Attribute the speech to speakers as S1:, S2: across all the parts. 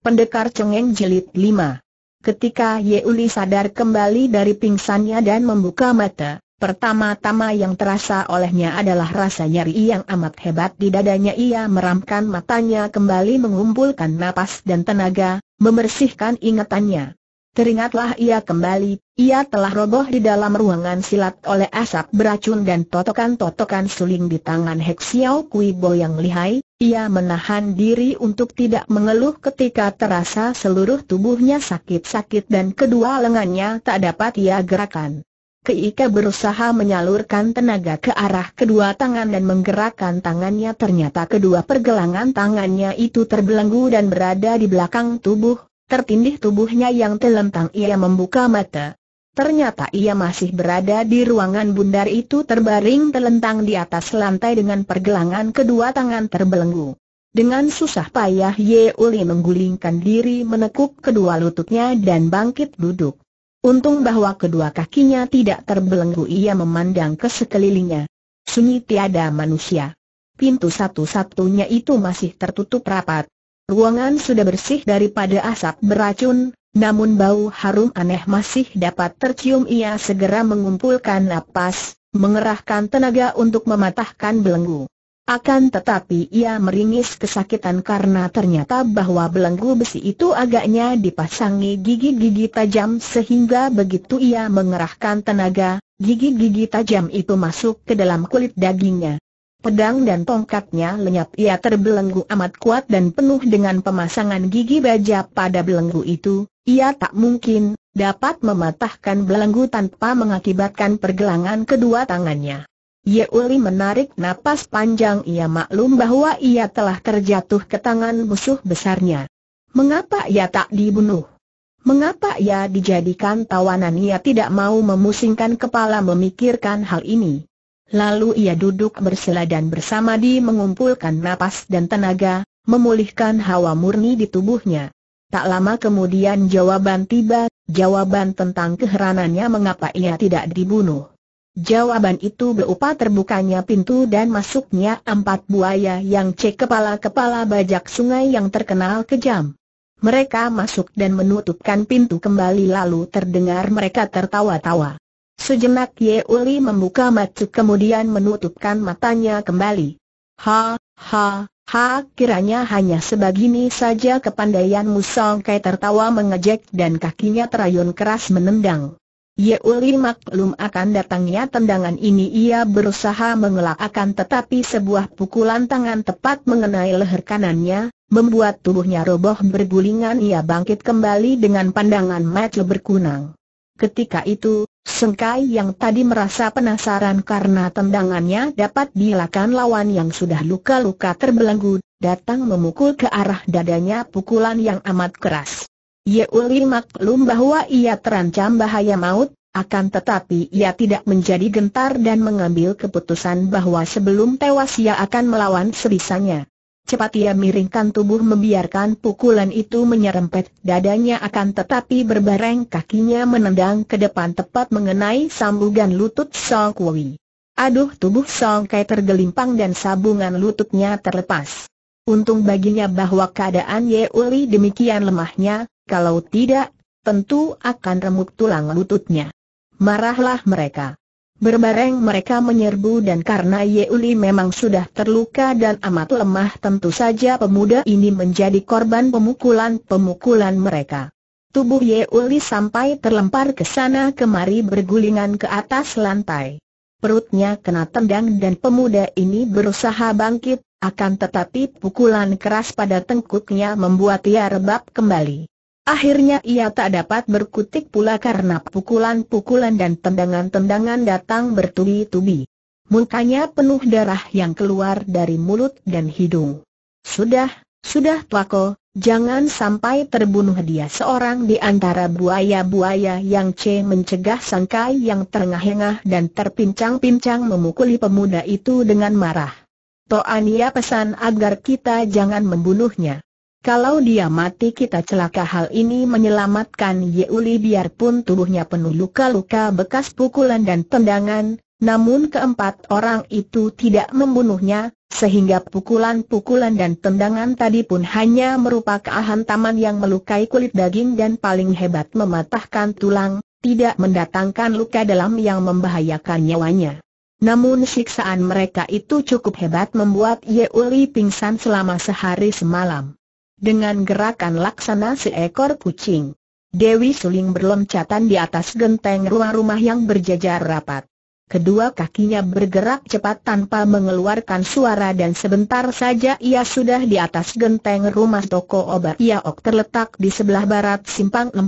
S1: Pendekar Cengeng jelit 5 Ketika Yeuli sadar kembali dari pingsannya dan membuka mata, pertama-tama yang terasa olehnya adalah rasa nyeri yang amat hebat di dadanya ia meramkan matanya kembali mengumpulkan napas dan tenaga, membersihkan ingatannya. Teringatlah ia kembali, ia telah roboh di dalam ruangan silat oleh asap beracun dan totokan-totokan suling di tangan Hek Kuibo yang lihai, ia menahan diri untuk tidak mengeluh ketika terasa seluruh tubuhnya sakit-sakit dan kedua lengannya tak dapat ia gerakan. Keika berusaha menyalurkan tenaga ke arah kedua tangan dan menggerakkan tangannya ternyata kedua pergelangan tangannya itu terbelenggu dan berada di belakang tubuh Tertindih tubuhnya yang telentang ia membuka mata. Ternyata ia masih berada di ruangan bundar itu terbaring telentang di atas lantai dengan pergelangan kedua tangan terbelenggu. Dengan susah payah Ye Uli menggulingkan diri menekuk kedua lututnya dan bangkit duduk. Untung bahwa kedua kakinya tidak terbelenggu ia memandang ke sekelilingnya. Sunyi tiada manusia. Pintu satu-satunya itu masih tertutup rapat. Ruangan sudah bersih daripada asap beracun, namun bau harum aneh masih dapat tercium ia segera mengumpulkan napas, mengerahkan tenaga untuk mematahkan belenggu. Akan tetapi ia meringis kesakitan karena ternyata bahwa belenggu besi itu agaknya dipasangi gigi-gigi tajam sehingga begitu ia mengerahkan tenaga, gigi-gigi tajam itu masuk ke dalam kulit dagingnya. Pedang dan tongkatnya lenyap ia terbelenggu amat kuat dan penuh dengan pemasangan gigi baja pada belenggu itu, ia tak mungkin dapat mematahkan belenggu tanpa mengakibatkan pergelangan kedua tangannya. Ye Uli menarik napas panjang ia maklum bahwa ia telah terjatuh ke tangan musuh besarnya. Mengapa ia tak dibunuh? Mengapa ia dijadikan tawanan ia tidak mau memusingkan kepala memikirkan hal ini? Lalu ia duduk bersila dan bersama di mengumpulkan napas dan tenaga, memulihkan hawa murni di tubuhnya. Tak lama kemudian jawaban tiba, jawaban tentang keheranannya mengapa ia tidak dibunuh. Jawaban itu berupa terbukanya pintu dan masuknya empat buaya yang cek kepala-kepala bajak sungai yang terkenal kejam. Mereka masuk dan menutupkan pintu kembali lalu terdengar mereka tertawa-tawa. Sejenak Ye Uli membuka mata kemudian menutupkan matanya kembali. Ha, ha, ha kiranya hanya sebegini saja kepandaian musang. Kai tertawa mengejek dan kakinya terayun keras menendang. Ye Uli maklum akan datangnya tendangan ini ia berusaha mengelak akan tetapi sebuah pukulan tangan tepat mengenai leher kanannya, membuat tubuhnya roboh bergulingan ia bangkit kembali dengan pandangan mata berkunang. Ketika itu, Sengkai yang tadi merasa penasaran karena tendangannya dapat dilakukan lawan yang sudah luka-luka terbelenggu, datang memukul ke arah dadanya pukulan yang amat keras. Yeuli maklum bahwa ia terancam bahaya maut, akan tetapi ia tidak menjadi gentar dan mengambil keputusan bahwa sebelum tewas ia akan melawan sebisanya. Cepat ia miringkan tubuh membiarkan pukulan itu menyerempet dadanya akan tetapi berbareng kakinya menendang ke depan tepat mengenai sambungan lutut Song Kui. Aduh tubuh Song Kai tergelimpang dan sambungan lututnya terlepas. Untung baginya bahwa keadaan Ye Uli demikian lemahnya, kalau tidak, tentu akan remuk tulang lututnya. Marahlah mereka. Berbareng mereka menyerbu dan karena Yeuli memang sudah terluka dan amat lemah tentu saja pemuda ini menjadi korban pemukulan-pemukulan mereka. Tubuh Yeuli sampai terlempar ke sana kemari bergulingan ke atas lantai. Perutnya kena tendang dan pemuda ini berusaha bangkit, akan tetapi pukulan keras pada tengkuknya membuat ia rebab kembali. Akhirnya ia tak dapat berkutik pula karena pukulan-pukulan dan tendangan-tendangan datang bertubi-tubi. Mukanya penuh darah yang keluar dari mulut dan hidung. Sudah, sudah tuako, jangan sampai terbunuh dia seorang di antara buaya-buaya yang C mencegah sangkai yang terengah-engah dan terpincang-pincang memukuli pemuda itu dengan marah. Toania pesan agar kita jangan membunuhnya. Kalau dia mati kita celaka hal ini menyelamatkan Yeuli biarpun tubuhnya penuh luka-luka bekas pukulan dan tendangan, namun keempat orang itu tidak membunuhnya, sehingga pukulan-pukulan dan tendangan tadi pun hanya merupakan hantaman yang melukai kulit daging dan paling hebat mematahkan tulang, tidak mendatangkan luka dalam yang membahayakan nyawanya. Namun siksaan mereka itu cukup hebat membuat Yeuli pingsan selama sehari semalam dengan gerakan laksana seekor kucing. Dewi Suling berloncatan di atas genteng ruang rumah yang berjajar rapat. Kedua kakinya bergerak cepat tanpa mengeluarkan suara dan sebentar saja ia sudah di atas genteng rumah toko obat Iaok terletak di sebelah barat simpang 4.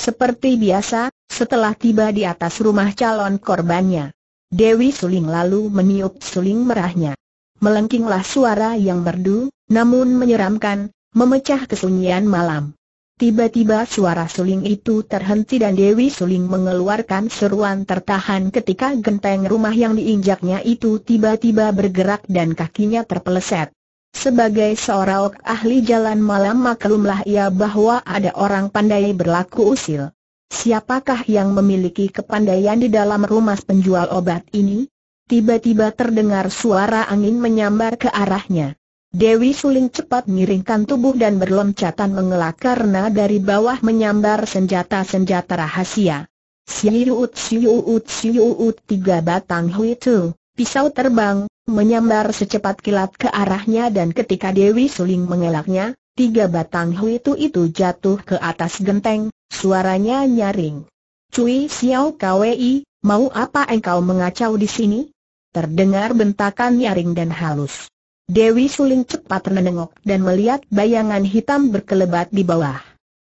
S1: Seperti biasa, setelah tiba di atas rumah calon korbannya, Dewi Suling lalu meniup suling merahnya. Melengkinglah suara yang merdu, namun menyeramkan, memecah kesunyian malam. Tiba-tiba suara suling itu terhenti dan Dewi Suling mengeluarkan seruan tertahan ketika genteng rumah yang diinjaknya itu tiba-tiba bergerak dan kakinya terpeleset. Sebagai seorang ahli jalan malam maklumlah ia bahwa ada orang pandai berlaku usil. Siapakah yang memiliki kepandaian di dalam rumah penjual obat ini? Tiba-tiba terdengar suara angin menyambar ke arahnya. Dewi Suling cepat miringkan tubuh dan berloncatan mengelak karena dari bawah menyambar senjata-senjata rahasia. Siuut siuut siuut tiga batang itu, pisau terbang, menyambar secepat kilat ke arahnya dan ketika Dewi Suling mengelaknya, tiga batang itu itu jatuh ke atas genteng, suaranya nyaring. Cui Xiao Kwei, mau apa engkau mengacau di sini? Terdengar bentakan nyaring dan halus. Dewi Suling cepat menengok dan melihat bayangan hitam berkelebat di bawah.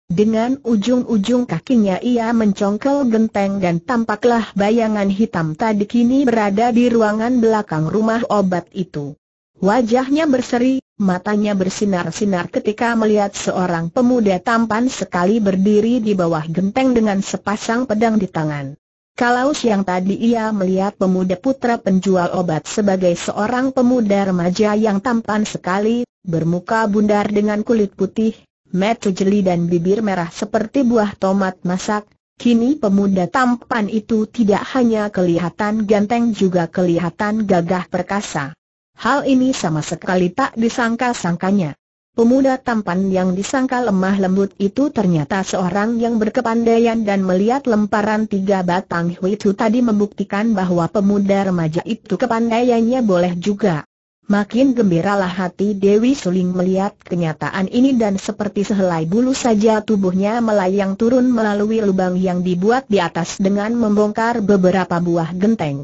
S1: Dengan ujung-ujung kakinya ia mencongkel genteng dan tampaklah bayangan hitam tadi kini berada di ruangan belakang rumah obat itu. Wajahnya berseri, matanya bersinar-sinar ketika melihat seorang pemuda tampan sekali berdiri di bawah genteng dengan sepasang pedang di tangan. Kalau siang tadi ia melihat pemuda putra penjual obat sebagai seorang pemuda remaja yang tampan sekali, bermuka bundar dengan kulit putih, mata jeli dan bibir merah seperti buah tomat masak, kini pemuda tampan itu tidak hanya kelihatan ganteng juga kelihatan gagah perkasa. Hal ini sama sekali tak disangka-sangkanya. Pemuda tampan yang disangka lemah lembut itu ternyata seorang yang berkepandaian dan melihat lemparan tiga batang itu tadi membuktikan bahwa pemuda remaja itu kepandaiannya boleh juga. Makin gembiralah hati Dewi Suling melihat kenyataan ini dan seperti sehelai bulu saja tubuhnya melayang turun melalui lubang yang dibuat di atas dengan membongkar beberapa buah genteng.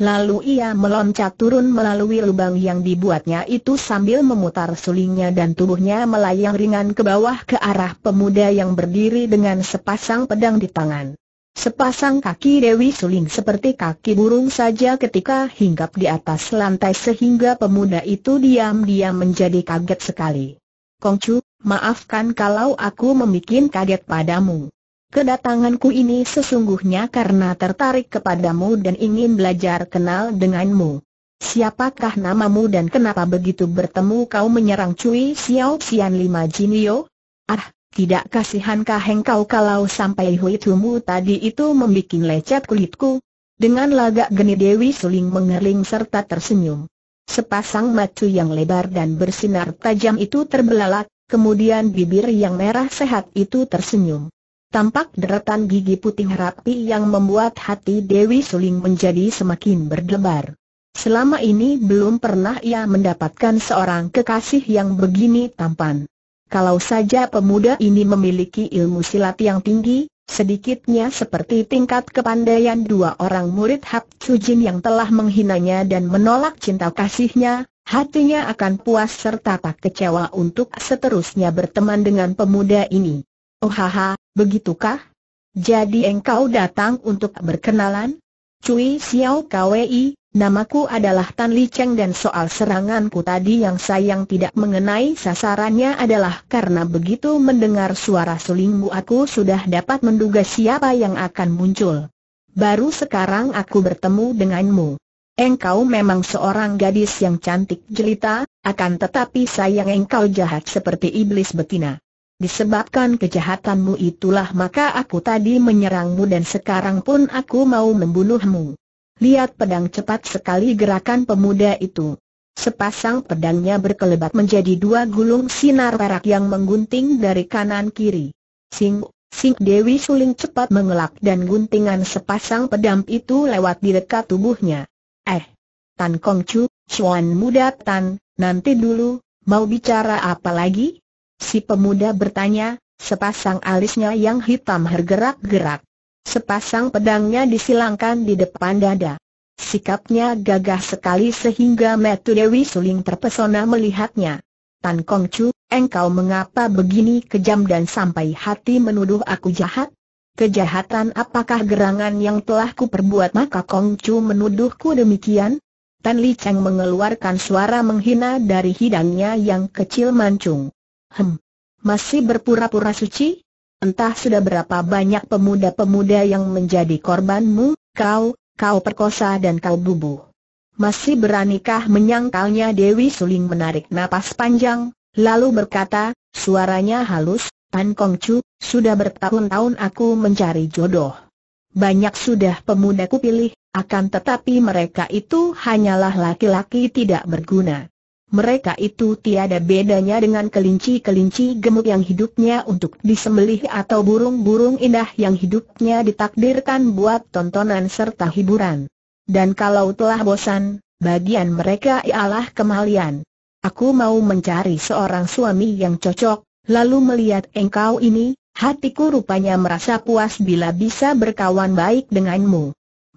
S1: Lalu ia meloncat turun melalui lubang yang dibuatnya itu sambil memutar sulingnya dan tubuhnya melayang ringan ke bawah ke arah pemuda yang berdiri dengan sepasang pedang di tangan. Sepasang kaki Dewi Suling seperti kaki burung saja ketika hinggap di atas lantai sehingga pemuda itu diam-diam menjadi kaget sekali. Kongcu, maafkan kalau aku membuat kaget padamu. Kedatanganku ini sesungguhnya karena tertarik kepadamu dan ingin belajar kenal denganmu. Siapakah namamu dan kenapa begitu bertemu kau menyerang Cui Xiao Xian Lima Jinio? Ah, tidak kasihankah engkau kalau sampai huitumu tadi itu membuat lecet kulitku? Dengan lagak geni Dewi Suling mengerling serta tersenyum. Sepasang mata yang lebar dan bersinar tajam itu terbelalak, kemudian bibir yang merah sehat itu tersenyum. Tampak deretan gigi putih rapi yang membuat hati Dewi Suling menjadi semakin berdebar. Selama ini belum pernah ia mendapatkan seorang kekasih yang begini tampan. Kalau saja pemuda ini memiliki ilmu silat yang tinggi, sedikitnya seperti tingkat kepandaian dua orang murid Hap Sujin yang telah menghinanya dan menolak cinta kasihnya, hatinya akan puas serta tak kecewa untuk seterusnya berteman dengan pemuda ini. Oh haha, begitukah? Jadi engkau datang untuk berkenalan? Cui Xiao Kwei, namaku adalah Tan Li Cheng dan soal seranganku tadi yang sayang tidak mengenai sasarannya adalah karena begitu mendengar suara sulingmu aku sudah dapat menduga siapa yang akan muncul. Baru sekarang aku bertemu denganmu. Engkau memang seorang gadis yang cantik jelita, akan tetapi sayang engkau jahat seperti iblis betina. Disebabkan kejahatanmu itulah maka aku tadi menyerangmu dan sekarang pun aku mau membunuhmu. Lihat pedang cepat sekali gerakan pemuda itu. Sepasang pedangnya berkelebat menjadi dua gulung sinar perak yang menggunting dari kanan kiri. Sing, sing Dewi Suling cepat mengelak dan guntingan sepasang pedang itu lewat di dekat tubuhnya. Eh, Tan Kong Chu, Chuan Muda Tan, nanti dulu, mau bicara apa lagi? Si pemuda bertanya, sepasang alisnya yang hitam bergerak-gerak. Sepasang pedangnya disilangkan di depan dada. Sikapnya gagah sekali sehingga Metu Dewi Suling terpesona melihatnya. Tan Kong Chu, engkau mengapa begini kejam dan sampai hati menuduh aku jahat? Kejahatan apakah gerangan yang telah kuperbuat maka Kong Chu menuduhku demikian? Tan Li Cheng mengeluarkan suara menghina dari hidangnya yang kecil mancung. Hem, masih berpura-pura suci? Entah sudah berapa banyak pemuda-pemuda yang menjadi korbanmu, kau, kau perkosa dan kau bubu. Masih beranikah menyangkalnya Dewi Suling menarik napas panjang, lalu berkata, suaranya halus, Tan Kong Chu, sudah bertahun-tahun aku mencari jodoh. Banyak sudah pemuda ku pilih, akan tetapi mereka itu hanyalah laki-laki tidak berguna mereka itu tiada bedanya dengan kelinci-kelinci gemuk yang hidupnya untuk disembelih atau burung-burung indah yang hidupnya ditakdirkan buat tontonan serta hiburan. Dan kalau telah bosan, bagian mereka ialah kemalian. Aku mau mencari seorang suami yang cocok, lalu melihat engkau ini, hatiku rupanya merasa puas bila bisa berkawan baik denganmu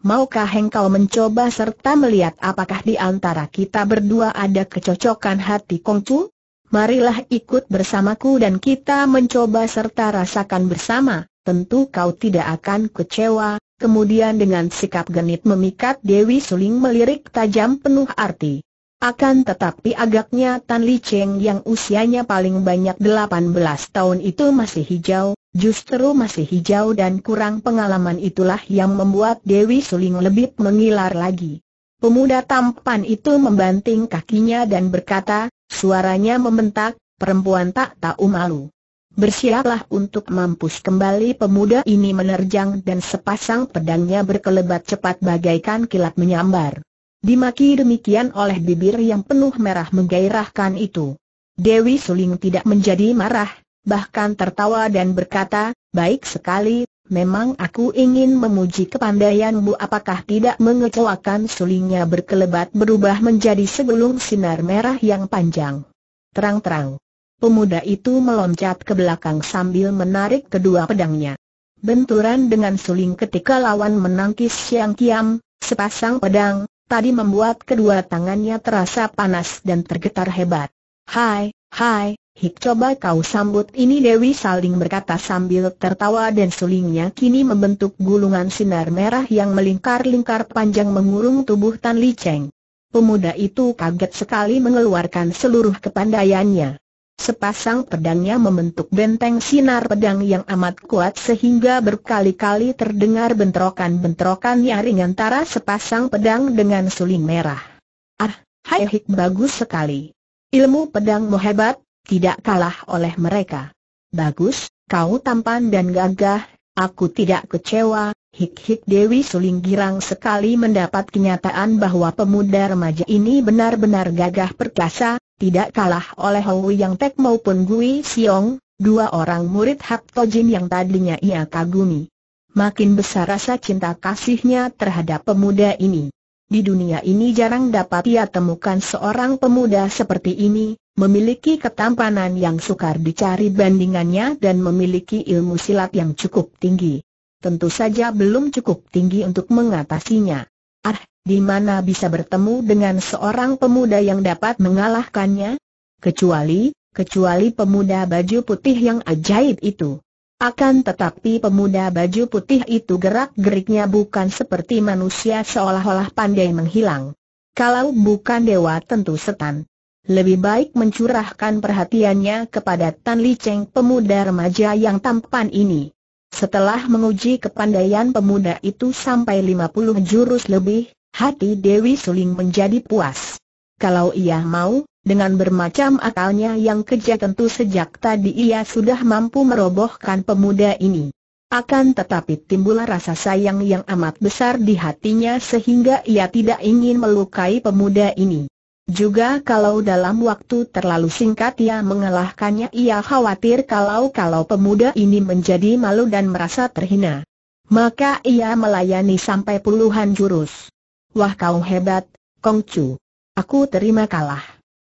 S1: maukah engkau mencoba serta melihat apakah di antara kita berdua ada kecocokan hati Kongcu? Marilah ikut bersamaku dan kita mencoba serta rasakan bersama, tentu kau tidak akan kecewa. Kemudian dengan sikap genit memikat Dewi Suling melirik tajam penuh arti. Akan tetapi agaknya Tan Li Cheng yang usianya paling banyak 18 tahun itu masih hijau, Justru masih hijau dan kurang pengalaman itulah yang membuat Dewi Suling lebih mengilar lagi. Pemuda tampan itu membanting kakinya dan berkata, suaranya membentak, perempuan tak tahu malu. Bersiaplah untuk mampus kembali pemuda ini menerjang dan sepasang pedangnya berkelebat cepat bagaikan kilat menyambar. Dimaki demikian oleh bibir yang penuh merah menggairahkan itu. Dewi Suling tidak menjadi marah, bahkan tertawa dan berkata, baik sekali, memang aku ingin memuji kepandaianmu apakah tidak mengecewakan sulingnya berkelebat berubah menjadi segulung sinar merah yang panjang. Terang-terang. Pemuda itu meloncat ke belakang sambil menarik kedua pedangnya. Benturan dengan suling ketika lawan menangkis Siang Kiam, sepasang pedang, tadi membuat kedua tangannya terasa panas dan tergetar hebat. Hai, hai, Hik coba kau sambut ini Dewi saling berkata sambil tertawa dan sulingnya kini membentuk gulungan sinar merah yang melingkar-lingkar panjang mengurung tubuh Tan Li Cheng. Pemuda itu kaget sekali mengeluarkan seluruh kepandaiannya. Sepasang pedangnya membentuk benteng sinar pedang yang amat kuat sehingga berkali-kali terdengar bentrokan-bentrokan nyaring antara sepasang pedang dengan suling merah. Ah, hai hik bagus sekali. Ilmu pedangmu hebat, tidak kalah oleh mereka. Bagus, kau tampan dan gagah, aku tidak kecewa, Hik-hik Dewi Suling girang sekali mendapat kenyataan bahwa pemuda remaja ini benar-benar gagah perkasa, tidak kalah oleh Hou Yang Tek maupun Gui Siong, dua orang murid Hak Tojin yang tadinya ia kagumi. Makin besar rasa cinta kasihnya terhadap pemuda ini. Di dunia ini jarang dapat ia temukan seorang pemuda seperti ini, memiliki ketampanan yang sukar dicari bandingannya dan memiliki ilmu silat yang cukup tinggi. Tentu saja belum cukup tinggi untuk mengatasinya. Ah, di mana bisa bertemu dengan seorang pemuda yang dapat mengalahkannya? Kecuali, kecuali pemuda baju putih yang ajaib itu. Akan tetapi pemuda baju putih itu gerak-geriknya bukan seperti manusia seolah-olah pandai menghilang. Kalau bukan dewa tentu setan lebih baik mencurahkan perhatiannya kepada Tan Li Cheng pemuda remaja yang tampan ini. Setelah menguji kepandaian pemuda itu sampai 50 jurus lebih, hati Dewi Suling menjadi puas. Kalau ia mau, dengan bermacam akalnya yang kejam tentu sejak tadi ia sudah mampu merobohkan pemuda ini. Akan tetapi timbul rasa sayang yang amat besar di hatinya sehingga ia tidak ingin melukai pemuda ini. Juga kalau dalam waktu terlalu singkat ia mengalahkannya ia khawatir kalau-kalau pemuda ini menjadi malu dan merasa terhina. Maka ia melayani sampai puluhan jurus. Wah kau hebat, Kongcu. Aku terima kalah.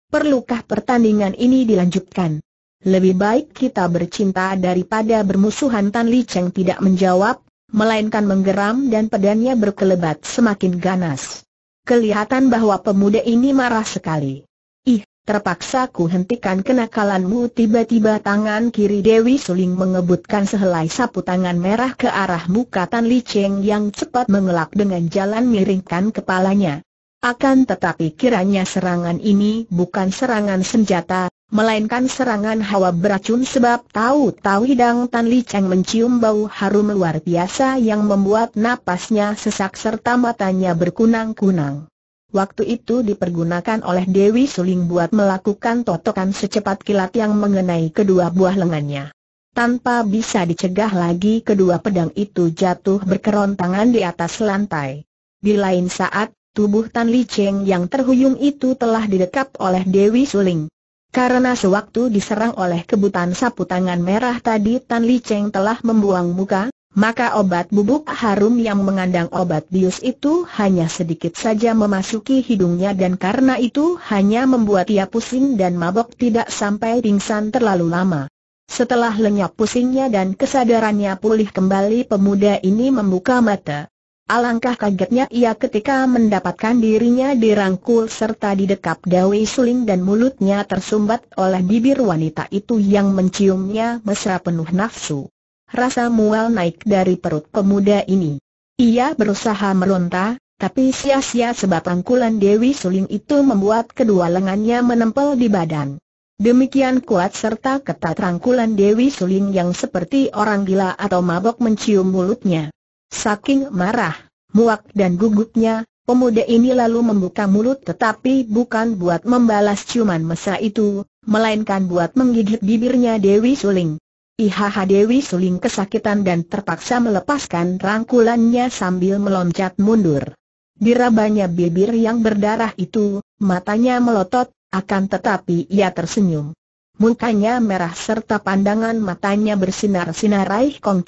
S1: Perlukah pertandingan ini dilanjutkan? Lebih baik kita bercinta daripada bermusuhan Tan Li Cheng tidak menjawab, melainkan menggeram dan pedangnya berkelebat semakin ganas. Kelihatan bahwa pemuda ini marah sekali. Ih, terpaksa ku hentikan kenakalanmu tiba-tiba tangan kiri Dewi Suling mengebutkan sehelai sapu tangan merah ke arah muka Tan Li Cheng yang cepat mengelak dengan jalan miringkan kepalanya. Akan tetapi kiranya serangan ini bukan serangan senjata, melainkan serangan hawa beracun sebab tahu-tahu hidang Tan Li Cheng mencium bau harum luar biasa yang membuat napasnya sesak serta matanya berkunang-kunang. Waktu itu dipergunakan oleh Dewi Suling buat melakukan totokan secepat kilat yang mengenai kedua buah lengannya. Tanpa bisa dicegah lagi kedua pedang itu jatuh berkerontangan di atas lantai. Di lain saat, tubuh Tan Li Cheng yang terhuyung itu telah didekap oleh Dewi Suling. Karena sewaktu diserang oleh kebutan sapu tangan merah tadi Tan Li Cheng telah membuang muka, maka obat bubuk harum yang mengandang obat bius itu hanya sedikit saja memasuki hidungnya dan karena itu hanya membuat ia pusing dan mabok tidak sampai pingsan terlalu lama. Setelah lenyap pusingnya dan kesadarannya pulih kembali pemuda ini membuka mata. Alangkah kagetnya ia ketika mendapatkan dirinya dirangkul serta didekap Dewi suling dan mulutnya tersumbat oleh bibir wanita itu yang menciumnya mesra penuh nafsu. Rasa mual naik dari perut pemuda ini. Ia berusaha meronta, tapi sia-sia sebab rangkulan Dewi Suling itu membuat kedua lengannya menempel di badan. Demikian kuat serta ketat rangkulan Dewi Suling yang seperti orang gila atau mabok mencium mulutnya. Saking marah, muak dan gugupnya, pemuda ini lalu membuka mulut tetapi bukan buat membalas ciuman mesra itu, melainkan buat menggigit bibirnya Dewi Suling. Ihaha Dewi Suling kesakitan dan terpaksa melepaskan rangkulannya sambil meloncat mundur. Dirabanya bibir yang berdarah itu, matanya melotot, akan tetapi ia tersenyum. Mukanya merah serta pandangan matanya bersinar-sinar raih Kong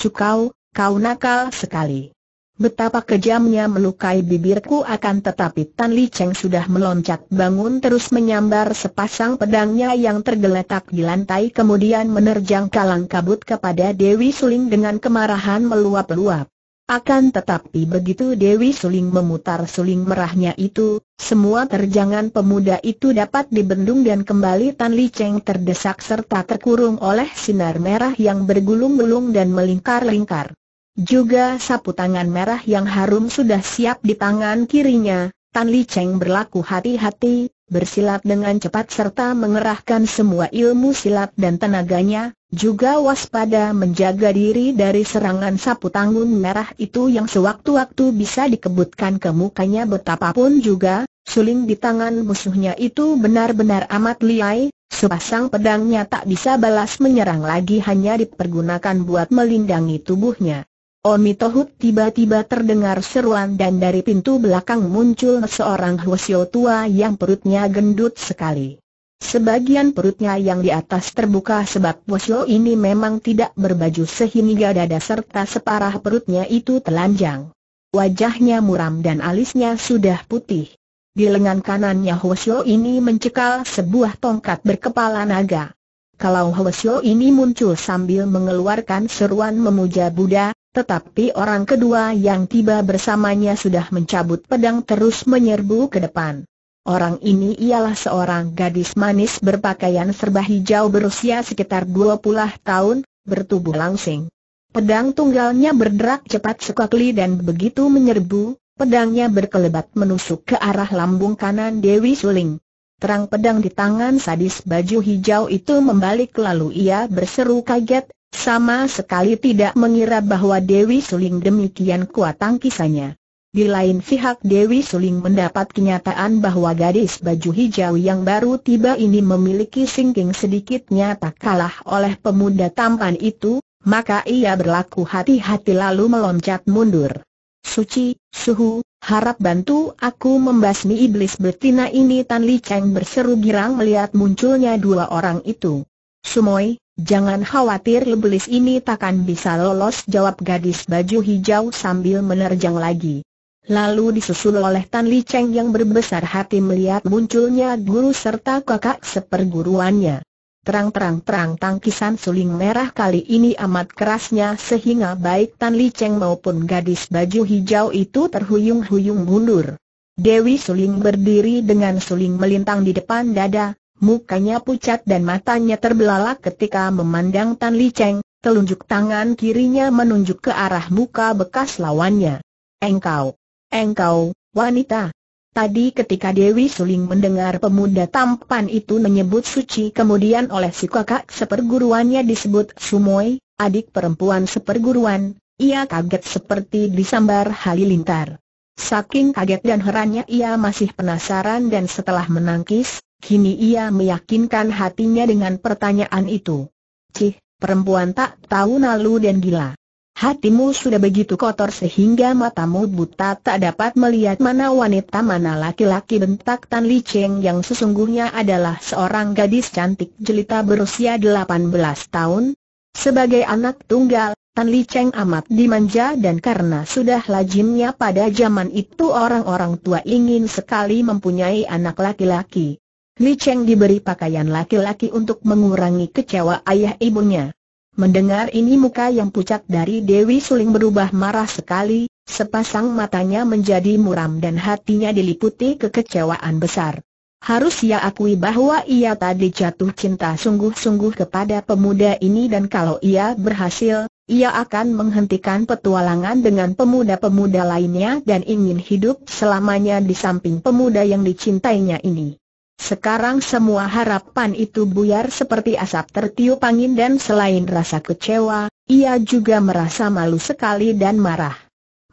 S1: kau nakal sekali. Betapa kejamnya melukai bibirku akan tetapi Tan Li Cheng sudah meloncat bangun terus menyambar sepasang pedangnya yang tergeletak di lantai kemudian menerjang kalang kabut kepada Dewi Suling dengan kemarahan meluap-luap. Akan tetapi begitu Dewi Suling memutar suling merahnya itu, semua terjangan pemuda itu dapat dibendung dan kembali Tan Li Cheng terdesak serta terkurung oleh sinar merah yang bergulung-gulung dan melingkar-lingkar. Juga sapu tangan merah yang harum sudah siap di tangan kirinya, Tan Li Cheng berlaku hati-hati, bersilat dengan cepat serta mengerahkan semua ilmu silat dan tenaganya, juga waspada menjaga diri dari serangan sapu tangan merah itu yang sewaktu-waktu bisa dikebutkan ke mukanya betapapun juga, suling di tangan musuhnya itu benar-benar amat liai, sepasang pedangnya tak bisa balas menyerang lagi hanya dipergunakan buat melindangi tubuhnya. Omi Tohut tiba-tiba terdengar seruan dan dari pintu belakang muncul seorang Hwasyo tua yang perutnya gendut sekali. Sebagian perutnya yang di atas terbuka sebab Hwasyo ini memang tidak berbaju sehingga dada serta separah perutnya itu telanjang. Wajahnya muram dan alisnya sudah putih. Di lengan kanannya Hwasyo ini mencekal sebuah tongkat berkepala naga. Kalau Hwasyo ini muncul sambil mengeluarkan seruan memuja Buddha, tetapi orang kedua yang tiba bersamanya sudah mencabut pedang terus menyerbu ke depan. Orang ini ialah seorang gadis manis berpakaian serba hijau berusia sekitar 20 tahun, bertubuh langsing. Pedang tunggalnya berderak cepat sekali dan begitu menyerbu, pedangnya berkelebat menusuk ke arah lambung kanan Dewi Suling. Terang pedang di tangan sadis baju hijau itu membalik lalu ia berseru kaget, sama sekali tidak mengira bahwa Dewi Suling demikian kuat tangkisannya. Di lain pihak Dewi Suling mendapat kenyataan bahwa gadis baju hijau yang baru tiba ini memiliki singking sedikitnya tak kalah oleh pemuda tampan itu, maka ia berlaku hati-hati lalu meloncat mundur. Suci, Suhu, harap bantu aku membasmi iblis betina ini Tan Li Cheng berseru girang melihat munculnya dua orang itu. Sumoy, Jangan khawatir lebelis ini takkan bisa lolos jawab gadis baju hijau sambil menerjang lagi. Lalu disusul oleh Tan Li Cheng yang berbesar hati melihat munculnya guru serta kakak seperguruannya. Terang-terang-terang tangkisan suling merah kali ini amat kerasnya sehingga baik Tan Li Cheng maupun gadis baju hijau itu terhuyung-huyung mundur. Dewi Suling berdiri dengan suling melintang di depan dada, Mukanya pucat dan matanya terbelalak ketika memandang Tan Li Cheng, telunjuk tangan kirinya menunjuk ke arah muka bekas lawannya. Engkau, engkau, wanita. Tadi ketika Dewi Suling mendengar pemuda tampan itu menyebut suci kemudian oleh si kakak seperguruannya disebut Sumoy, adik perempuan seperguruan, ia kaget seperti disambar halilintar. Saking kaget dan herannya ia masih penasaran dan setelah menangkis, kini ia meyakinkan hatinya dengan pertanyaan itu. Cih, perempuan tak tahu nalu dan gila. Hatimu sudah begitu kotor sehingga matamu buta tak dapat melihat mana wanita mana laki-laki bentak Tan Li Cheng yang sesungguhnya adalah seorang gadis cantik jelita berusia 18 tahun. Sebagai anak tunggal, Tan Li Cheng amat dimanja dan karena sudah lazimnya pada zaman itu orang-orang tua ingin sekali mempunyai anak laki-laki. Li Cheng diberi pakaian laki-laki untuk mengurangi kecewa ayah ibunya. Mendengar ini muka yang pucat dari Dewi Suling berubah marah sekali, sepasang matanya menjadi muram dan hatinya diliputi kekecewaan besar. Harus ia akui bahwa ia tadi jatuh cinta sungguh-sungguh kepada pemuda ini dan kalau ia berhasil, ia akan menghentikan petualangan dengan pemuda-pemuda lainnya dan ingin hidup selamanya di samping pemuda yang dicintainya ini. Sekarang semua harapan itu buyar seperti asap tertiup angin dan selain rasa kecewa, ia juga merasa malu sekali dan marah.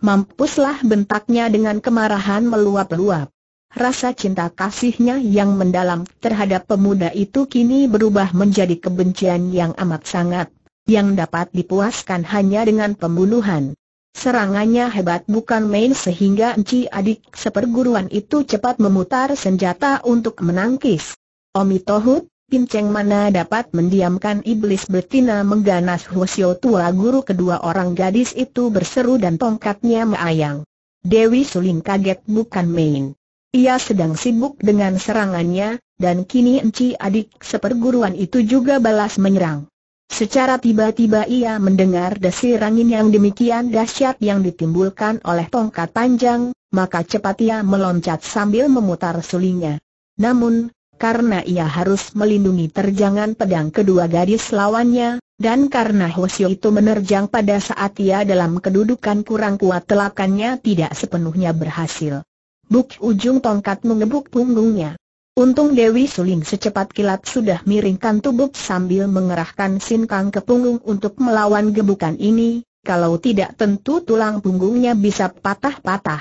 S1: Mampuslah bentaknya dengan kemarahan meluap-luap. Rasa cinta kasihnya yang mendalam terhadap pemuda itu kini berubah menjadi kebencian yang amat sangat yang dapat dipuaskan hanya dengan pembunuhan. Serangannya hebat bukan main sehingga Enci adik seperguruan itu cepat memutar senjata untuk menangkis. Omi Tohut, pinceng mana dapat mendiamkan iblis betina mengganas Hwasyo tua guru kedua orang gadis itu berseru dan tongkatnya meayang. Dewi Suling kaget bukan main. Ia sedang sibuk dengan serangannya, dan kini Enci adik seperguruan itu juga balas menyerang. Secara tiba-tiba ia mendengar desir angin yang demikian dahsyat yang ditimbulkan oleh tongkat panjang, maka cepat ia meloncat sambil memutar sulingnya. Namun, karena ia harus melindungi terjangan pedang kedua gadis lawannya, dan karena Hoshio itu menerjang pada saat ia dalam kedudukan kurang kuat telakannya tidak sepenuhnya berhasil. Buk ujung tongkat mengebuk punggungnya. Untung Dewi Suling secepat kilat sudah miringkan tubuh sambil mengerahkan sinkang ke punggung untuk melawan gebukan ini, kalau tidak tentu tulang punggungnya bisa patah-patah.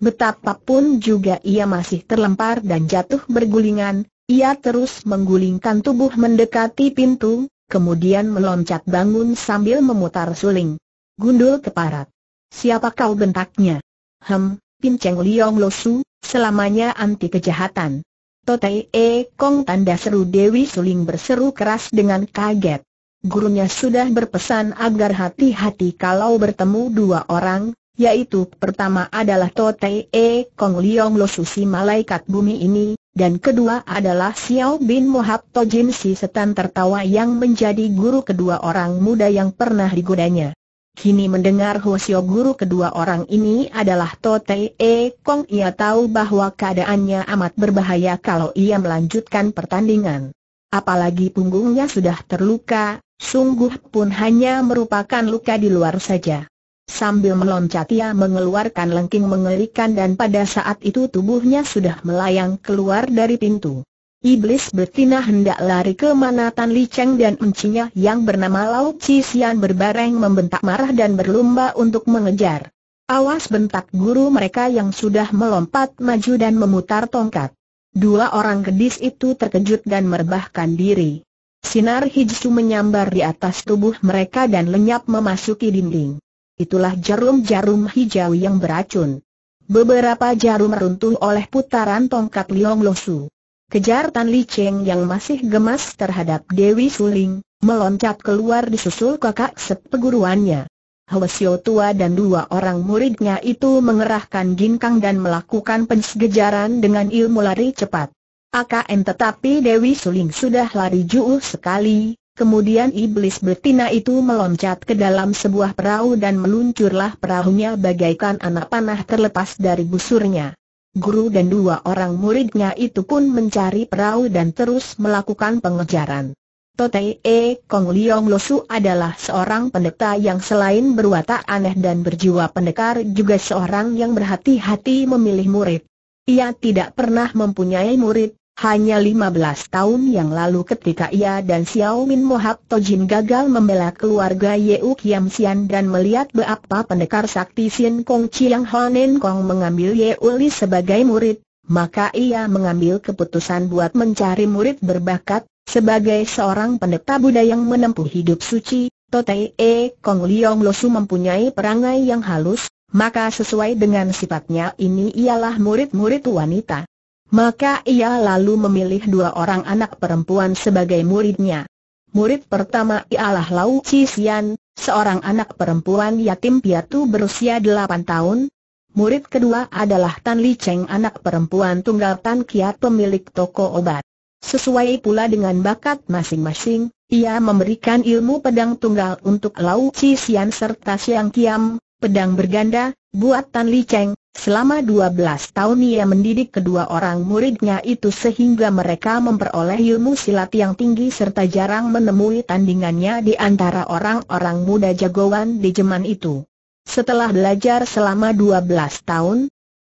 S1: Betapapun juga ia masih terlempar dan jatuh bergulingan, ia terus menggulingkan tubuh mendekati pintu, kemudian meloncat bangun sambil memutar suling. Gundul keparat. Siapa kau bentaknya? Hem, Pinceng Liong Losu, selamanya anti kejahatan. Totei E Kong tanda seru Dewi Suling berseru keras dengan kaget. Gurunya sudah berpesan agar hati-hati kalau bertemu dua orang, yaitu pertama adalah Totei E Kong Liong Lo Susi Malaikat Bumi ini, dan kedua adalah Xiao Bin Mohab Tojin Si Setan tertawa yang menjadi guru kedua orang muda yang pernah digodanya. Kini mendengar Hosio guru kedua orang ini adalah Tote E Kong ia tahu bahwa keadaannya amat berbahaya kalau ia melanjutkan pertandingan. Apalagi punggungnya sudah terluka, sungguh pun hanya merupakan luka di luar saja. Sambil meloncat ia mengeluarkan lengking mengerikan dan pada saat itu tubuhnya sudah melayang keluar dari pintu. Iblis betina hendak lari ke mana Tan Li Cheng dan uncinya yang bernama Lau Chi Xian berbareng membentak marah dan berlumba untuk mengejar. Awas bentak guru mereka yang sudah melompat maju dan memutar tongkat. Dua orang gadis itu terkejut dan merebahkan diri. Sinar hijau menyambar di atas tubuh mereka dan lenyap memasuki dinding. Itulah jarum-jarum hijau yang beracun. Beberapa jarum runtuh oleh putaran tongkat Liong Losu. Kejar Tan Li Cheng yang masih gemas terhadap Dewi Suling, meloncat keluar disusul kakak sepeguruannya. Hwasyo tua dan dua orang muridnya itu mengerahkan ginkang dan melakukan pengejaran dengan ilmu lari cepat. AKM tetapi Dewi Suling sudah lari jauh sekali, Kemudian iblis betina itu meloncat ke dalam sebuah perahu dan meluncurlah perahunya bagaikan anak panah terlepas dari busurnya guru dan dua orang muridnya itu pun mencari perahu dan terus melakukan pengejaran. Totei E Kong Liong Losu adalah seorang pendeta yang selain berwatak aneh dan berjiwa pendekar juga seorang yang berhati-hati memilih murid. Ia tidak pernah mempunyai murid, hanya 15 tahun yang lalu ketika ia dan Xiao Min Mohak Tojin gagal membela keluarga Yeu Kiam Sian dan melihat betapa pendekar sakti Sien Kong Chiang Honen Kong mengambil Yeu Li sebagai murid, maka ia mengambil keputusan buat mencari murid berbakat, sebagai seorang pendeta Buddha yang menempuh hidup suci, Totei E Kong Liong Losu mempunyai perangai yang halus, maka sesuai dengan sifatnya ini ialah murid-murid wanita. Maka ia lalu memilih dua orang anak perempuan sebagai muridnya. Murid pertama ialah Lau Cisian, seorang anak perempuan yatim piatu berusia 8 tahun. Murid kedua adalah Tan Li Cheng anak perempuan tunggal Tan Kiat pemilik toko obat. Sesuai pula dengan bakat masing-masing, ia memberikan ilmu pedang tunggal untuk Lau Cisian serta Siang Kiam, pedang berganda, buat Tan Li Cheng, Selama 12 tahun ia mendidik kedua orang muridnya itu sehingga mereka memperoleh ilmu silat yang tinggi serta jarang menemui tandingannya di antara orang-orang muda jagoan di Jeman itu. Setelah belajar selama 12 tahun,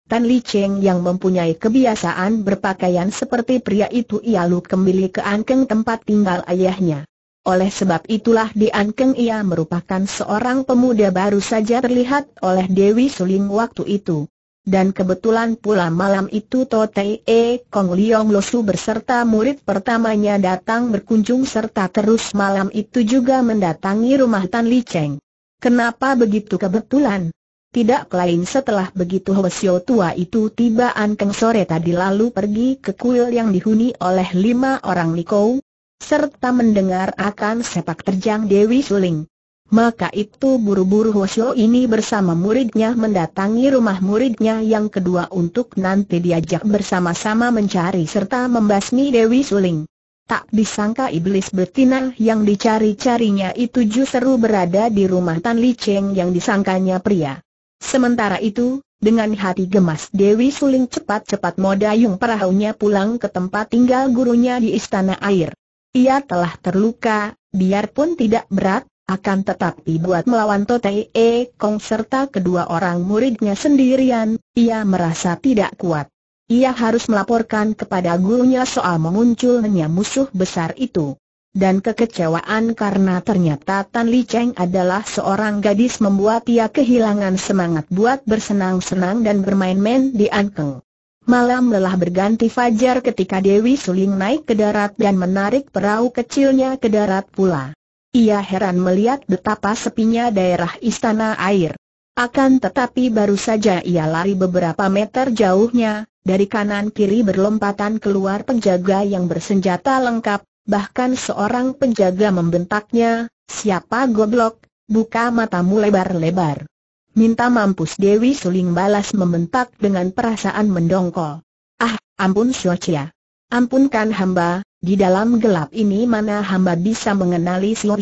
S1: Tan Li Cheng yang mempunyai kebiasaan berpakaian seperti pria itu ia lalu kembali ke Ankeng tempat tinggal ayahnya. Oleh sebab itulah di Ankeng ia merupakan seorang pemuda baru saja terlihat oleh Dewi Suling waktu itu. Dan kebetulan pula malam itu Totei E Kong Liong Losu berserta murid pertamanya datang berkunjung serta terus malam itu juga mendatangi rumah Tan Li Cheng. Kenapa begitu kebetulan? Tidak lain setelah begitu Hwasyo tua itu tiba Keng sore tadi lalu pergi ke kuil yang dihuni oleh lima orang Nikou, serta mendengar akan sepak terjang Dewi Suling. Maka itu buru-buru Hosyo ini bersama muridnya mendatangi rumah muridnya yang kedua untuk nanti diajak bersama-sama mencari serta membasmi Dewi Suling. Tak disangka iblis betina yang dicari-carinya itu justru berada di rumah Tan Li Cheng yang disangkanya pria. Sementara itu, dengan hati gemas Dewi Suling cepat-cepat modayung perahunya pulang ke tempat tinggal gurunya di istana air. Ia telah terluka, biarpun tidak berat, akan tetapi buat melawan Totei E Kong serta kedua orang muridnya sendirian, ia merasa tidak kuat. Ia harus melaporkan kepada gurunya soal memunculnya musuh besar itu. Dan kekecewaan karena ternyata Tan Li Cheng adalah seorang gadis membuat ia kehilangan semangat buat bersenang-senang dan bermain-main di Angkeng. Malam lelah berganti fajar ketika Dewi Suling naik ke darat dan menarik perahu kecilnya ke darat pula. Ia heran melihat betapa sepinya daerah istana air. Akan tetapi baru saja ia lari beberapa meter jauhnya, dari kanan kiri berlompatan keluar penjaga yang bersenjata lengkap, bahkan seorang penjaga membentaknya, siapa goblok, buka matamu lebar-lebar. Minta mampus Dewi Suling balas membentak dengan perasaan mendongkol. Ah, ampun Suocia. Ampunkan hamba, di dalam gelap ini mana hamba bisa mengenali Tau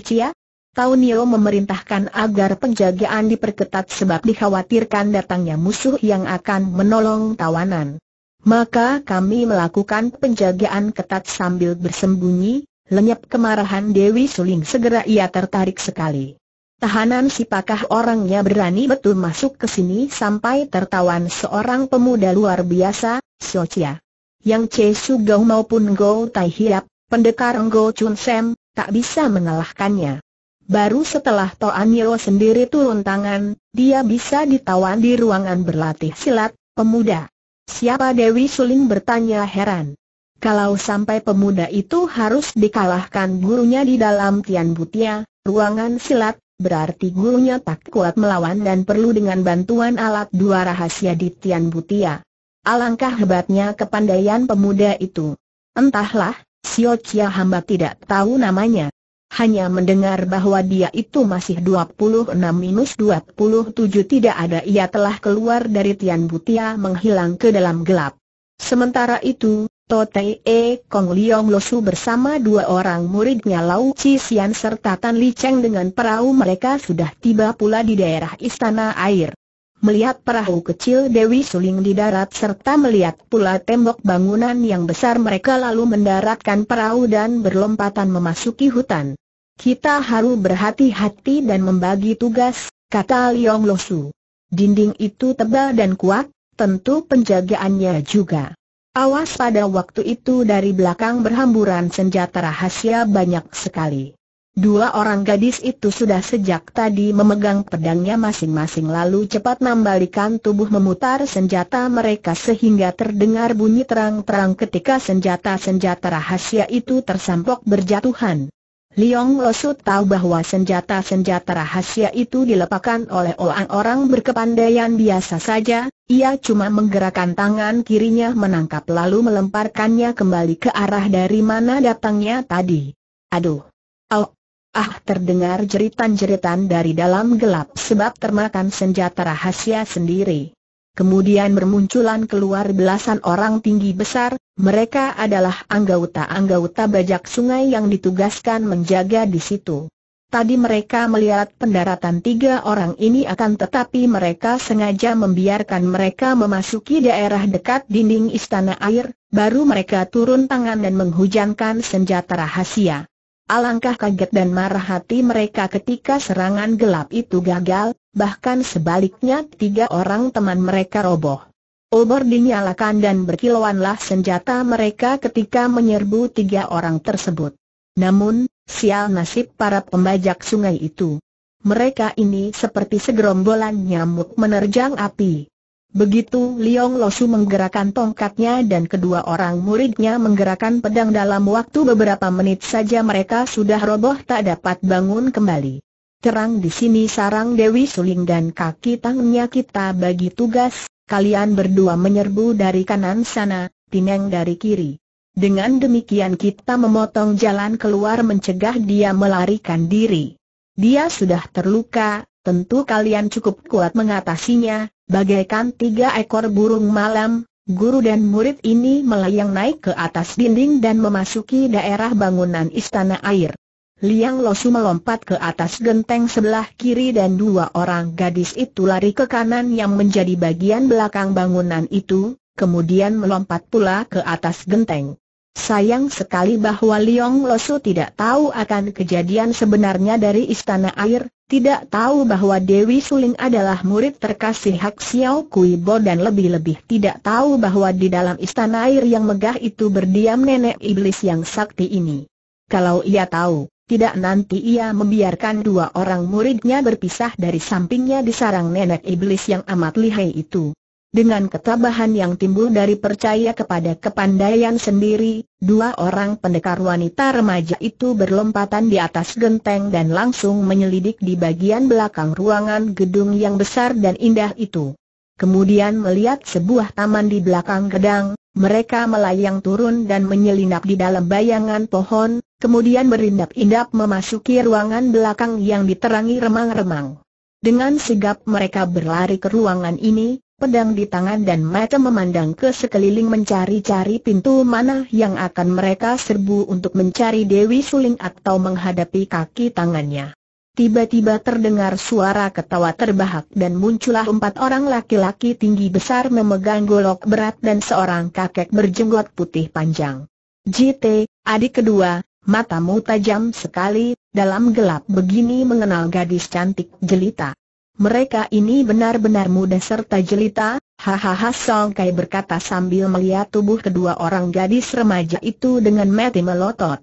S1: Taunio memerintahkan agar penjagaan diperketat sebab dikhawatirkan datangnya musuh yang akan menolong tawanan. Maka kami melakukan penjagaan ketat sambil bersembunyi, lenyap kemarahan Dewi Suling segera ia tertarik sekali. Tahanan sipakah orangnya berani betul masuk ke sini sampai tertawan seorang pemuda luar biasa, Siocia yang Che Su Gao maupun Go Tai Hiap, pendekar Go Chun Sam, tak bisa mengalahkannya. Baru setelah Toan Yeo sendiri turun tangan, dia bisa ditawan di ruangan berlatih silat, pemuda. Siapa Dewi Suling bertanya heran. Kalau sampai pemuda itu harus dikalahkan gurunya di dalam Tian Butia, ruangan silat, berarti gurunya tak kuat melawan dan perlu dengan bantuan alat dua rahasia di Tian Butia. Alangkah hebatnya kepandaian pemuda itu. Entahlah, Sio Chia hamba tidak tahu namanya. Hanya mendengar bahwa dia itu masih 26 minus 27 tidak ada ia telah keluar dari Tian Butia menghilang ke dalam gelap. Sementara itu, Tote E Kong Liong Losu bersama dua orang muridnya Lau Chi Sian serta Tan Li Cheng dengan perahu mereka sudah tiba pula di daerah Istana Air melihat perahu kecil Dewi Suling di darat serta melihat pula tembok bangunan yang besar mereka lalu mendaratkan perahu dan berlompatan memasuki hutan. Kita harus berhati-hati dan membagi tugas, kata Liong Losu. Dinding itu tebal dan kuat, tentu penjagaannya juga. Awas pada waktu itu dari belakang berhamburan senjata rahasia banyak sekali. Dua orang gadis itu sudah sejak tadi memegang pedangnya masing-masing lalu cepat membalikan tubuh memutar senjata mereka sehingga terdengar bunyi terang-terang ketika senjata-senjata rahasia itu tersampok berjatuhan. Liong Losut tahu bahwa senjata-senjata rahasia itu dilepaskan oleh orang-orang berkepandaian biasa saja, ia cuma menggerakkan tangan kirinya menangkap lalu melemparkannya kembali ke arah dari mana datangnya tadi. Aduh! Oh, Ah terdengar jeritan-jeritan dari dalam gelap sebab termakan senjata rahasia sendiri. Kemudian bermunculan keluar belasan orang tinggi besar, mereka adalah anggota-anggota bajak sungai yang ditugaskan menjaga di situ. Tadi mereka melihat pendaratan tiga orang ini akan tetapi mereka sengaja membiarkan mereka memasuki daerah dekat dinding istana air, baru mereka turun tangan dan menghujankan senjata rahasia. Alangkah kaget dan marah hati mereka ketika serangan gelap itu gagal, bahkan sebaliknya tiga orang teman mereka roboh. Obor dinyalakan dan berkilauanlah senjata mereka ketika menyerbu tiga orang tersebut. Namun, sial nasib para pembajak sungai itu. Mereka ini seperti segerombolan nyamuk menerjang api. Begitu Liong Losu menggerakkan tongkatnya dan kedua orang muridnya menggerakkan pedang dalam waktu beberapa menit saja mereka sudah roboh tak dapat bangun kembali. Terang di sini sarang Dewi Suling dan kaki tangannya kita bagi tugas, kalian berdua menyerbu dari kanan sana, Tineng dari kiri. Dengan demikian kita memotong jalan keluar mencegah dia melarikan diri. Dia sudah terluka, tentu kalian cukup kuat mengatasinya, Bagaikan tiga ekor burung malam, guru dan murid ini melayang naik ke atas dinding dan memasuki daerah bangunan istana air. Liang Losu melompat ke atas genteng sebelah kiri dan dua orang gadis itu lari ke kanan yang menjadi bagian belakang bangunan itu, kemudian melompat pula ke atas genteng. Sayang sekali bahwa Liang Losu tidak tahu akan kejadian sebenarnya dari istana air, tidak tahu bahwa Dewi Suling adalah murid terkasih Hak Xiao Kui Bo dan lebih-lebih tidak tahu bahwa di dalam istana air yang megah itu berdiam nenek iblis yang sakti ini. Kalau ia tahu, tidak nanti ia membiarkan dua orang muridnya berpisah dari sampingnya di sarang nenek iblis yang amat lihai itu. Dengan ketabahan yang timbul dari percaya kepada kepandaian sendiri, dua orang pendekar wanita remaja itu berlompatan di atas genteng dan langsung menyelidik di bagian belakang ruangan gedung yang besar dan indah itu. Kemudian melihat sebuah taman di belakang gedang, mereka melayang turun dan menyelinap di dalam bayangan pohon, kemudian berindap-indap memasuki ruangan belakang yang diterangi remang-remang. Dengan sigap mereka berlari ke ruangan ini, pedang di tangan dan mata memandang ke sekeliling mencari-cari pintu mana yang akan mereka serbu untuk mencari Dewi Suling atau menghadapi kaki tangannya. Tiba-tiba terdengar suara ketawa terbahak dan muncullah empat orang laki-laki tinggi besar memegang golok berat dan seorang kakek berjenggot putih panjang. JT, adik kedua, matamu tajam sekali, dalam gelap begini mengenal gadis cantik jelita. Mereka ini benar-benar muda serta jelita, hahaha Song Kai berkata sambil melihat tubuh kedua orang gadis remaja itu dengan mati melotot.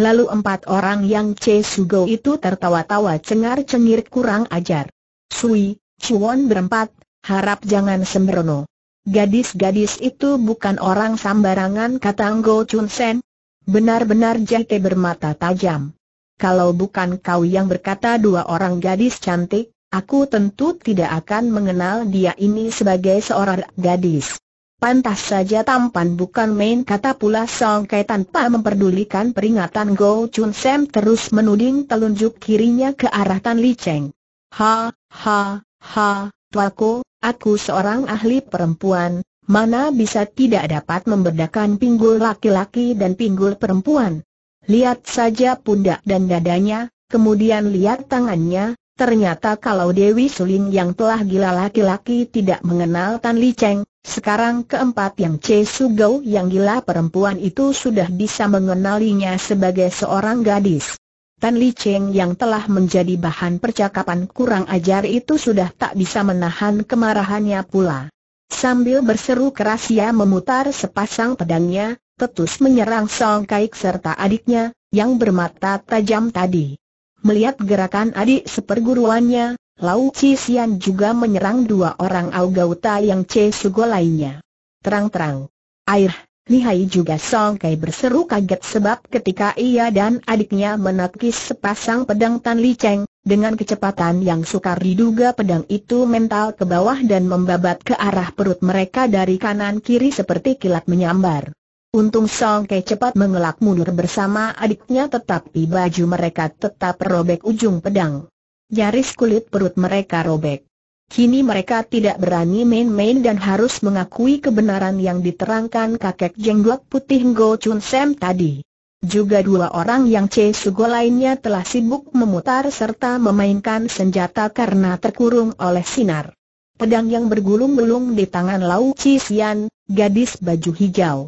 S1: Lalu empat orang yang Che Sugo itu tertawa-tawa cengar-cengir kurang ajar. Sui, Chuan berempat, harap jangan sembrono. Gadis-gadis itu bukan orang sambarangan, kata Anggo Chun Sen. Benar-benar Jake bermata tajam. Kalau bukan kau yang berkata dua orang gadis cantik, Aku tentu tidak akan mengenal dia ini sebagai seorang gadis. Pantas saja tampan bukan main kata pula Song Kai tanpa memperdulikan peringatan Go Chun Sam terus menuding telunjuk kirinya ke arah Tan Li Cheng. Ha, ha, ha, tuaku, aku seorang ahli perempuan, mana bisa tidak dapat membedakan pinggul laki-laki dan pinggul perempuan. Lihat saja pundak dan dadanya, kemudian lihat tangannya, Ternyata kalau Dewi Suling yang telah gila laki-laki tidak mengenal Tan Li Cheng, sekarang keempat yang Che Gou yang gila perempuan itu sudah bisa mengenalinya sebagai seorang gadis. Tan Li Cheng yang telah menjadi bahan percakapan kurang ajar itu sudah tak bisa menahan kemarahannya pula. Sambil berseru keras ia memutar sepasang pedangnya, tetus menyerang Song Kaik serta adiknya, yang bermata tajam tadi. Melihat gerakan adik seperguruannya, Lau Cisian juga menyerang dua orang Augauta yang C Sugo lainnya. Terang-terang. Air, Nihai juga songkai berseru kaget sebab ketika ia dan adiknya menakis sepasang pedang Tan Li Cheng, dengan kecepatan yang sukar diduga pedang itu mental ke bawah dan membabat ke arah perut mereka dari kanan kiri seperti kilat menyambar. Untung Song Ke cepat mengelak mundur bersama adiknya tetapi baju mereka tetap robek ujung pedang. Nyaris kulit perut mereka robek. Kini mereka tidak berani main-main dan harus mengakui kebenaran yang diterangkan kakek jenggot putih Ngo Chun Sam tadi. Juga dua orang yang C Sugo lainnya telah sibuk memutar serta memainkan senjata karena terkurung oleh sinar. Pedang yang bergulung-gulung di tangan Lau Chi Sian, gadis baju hijau.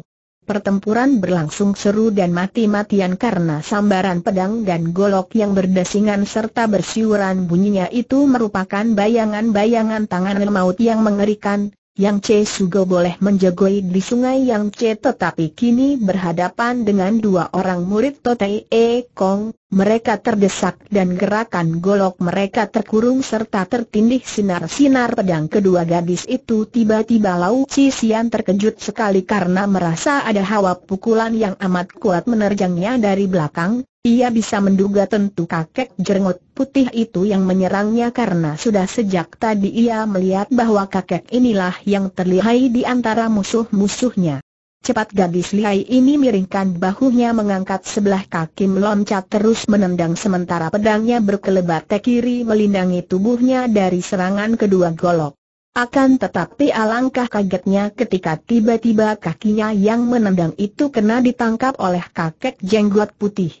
S1: Pertempuran berlangsung seru dan mati-matian karena sambaran pedang dan golok yang berdesingan serta bersiuran bunyinya itu merupakan bayangan-bayangan tangan maut yang mengerikan, yang C Sugo boleh menjagoi di sungai yang C tetapi kini berhadapan dengan dua orang murid Totei E Kong, mereka terdesak dan gerakan golok mereka terkurung serta tertindih sinar-sinar pedang kedua gadis itu tiba-tiba Lau Chi terkejut sekali karena merasa ada hawa pukulan yang amat kuat menerjangnya dari belakang, ia bisa menduga tentu kakek jenggot putih itu yang menyerangnya karena sudah sejak tadi ia melihat bahwa kakek inilah yang terlihai di antara musuh-musuhnya. Cepat gadis liai ini miringkan bahunya mengangkat sebelah kaki meloncat terus menendang sementara pedangnya berkelebat ke kiri melindangi tubuhnya dari serangan kedua golok. Akan tetapi alangkah kagetnya ketika tiba-tiba kakinya yang menendang itu kena ditangkap oleh kakek jenggot putih.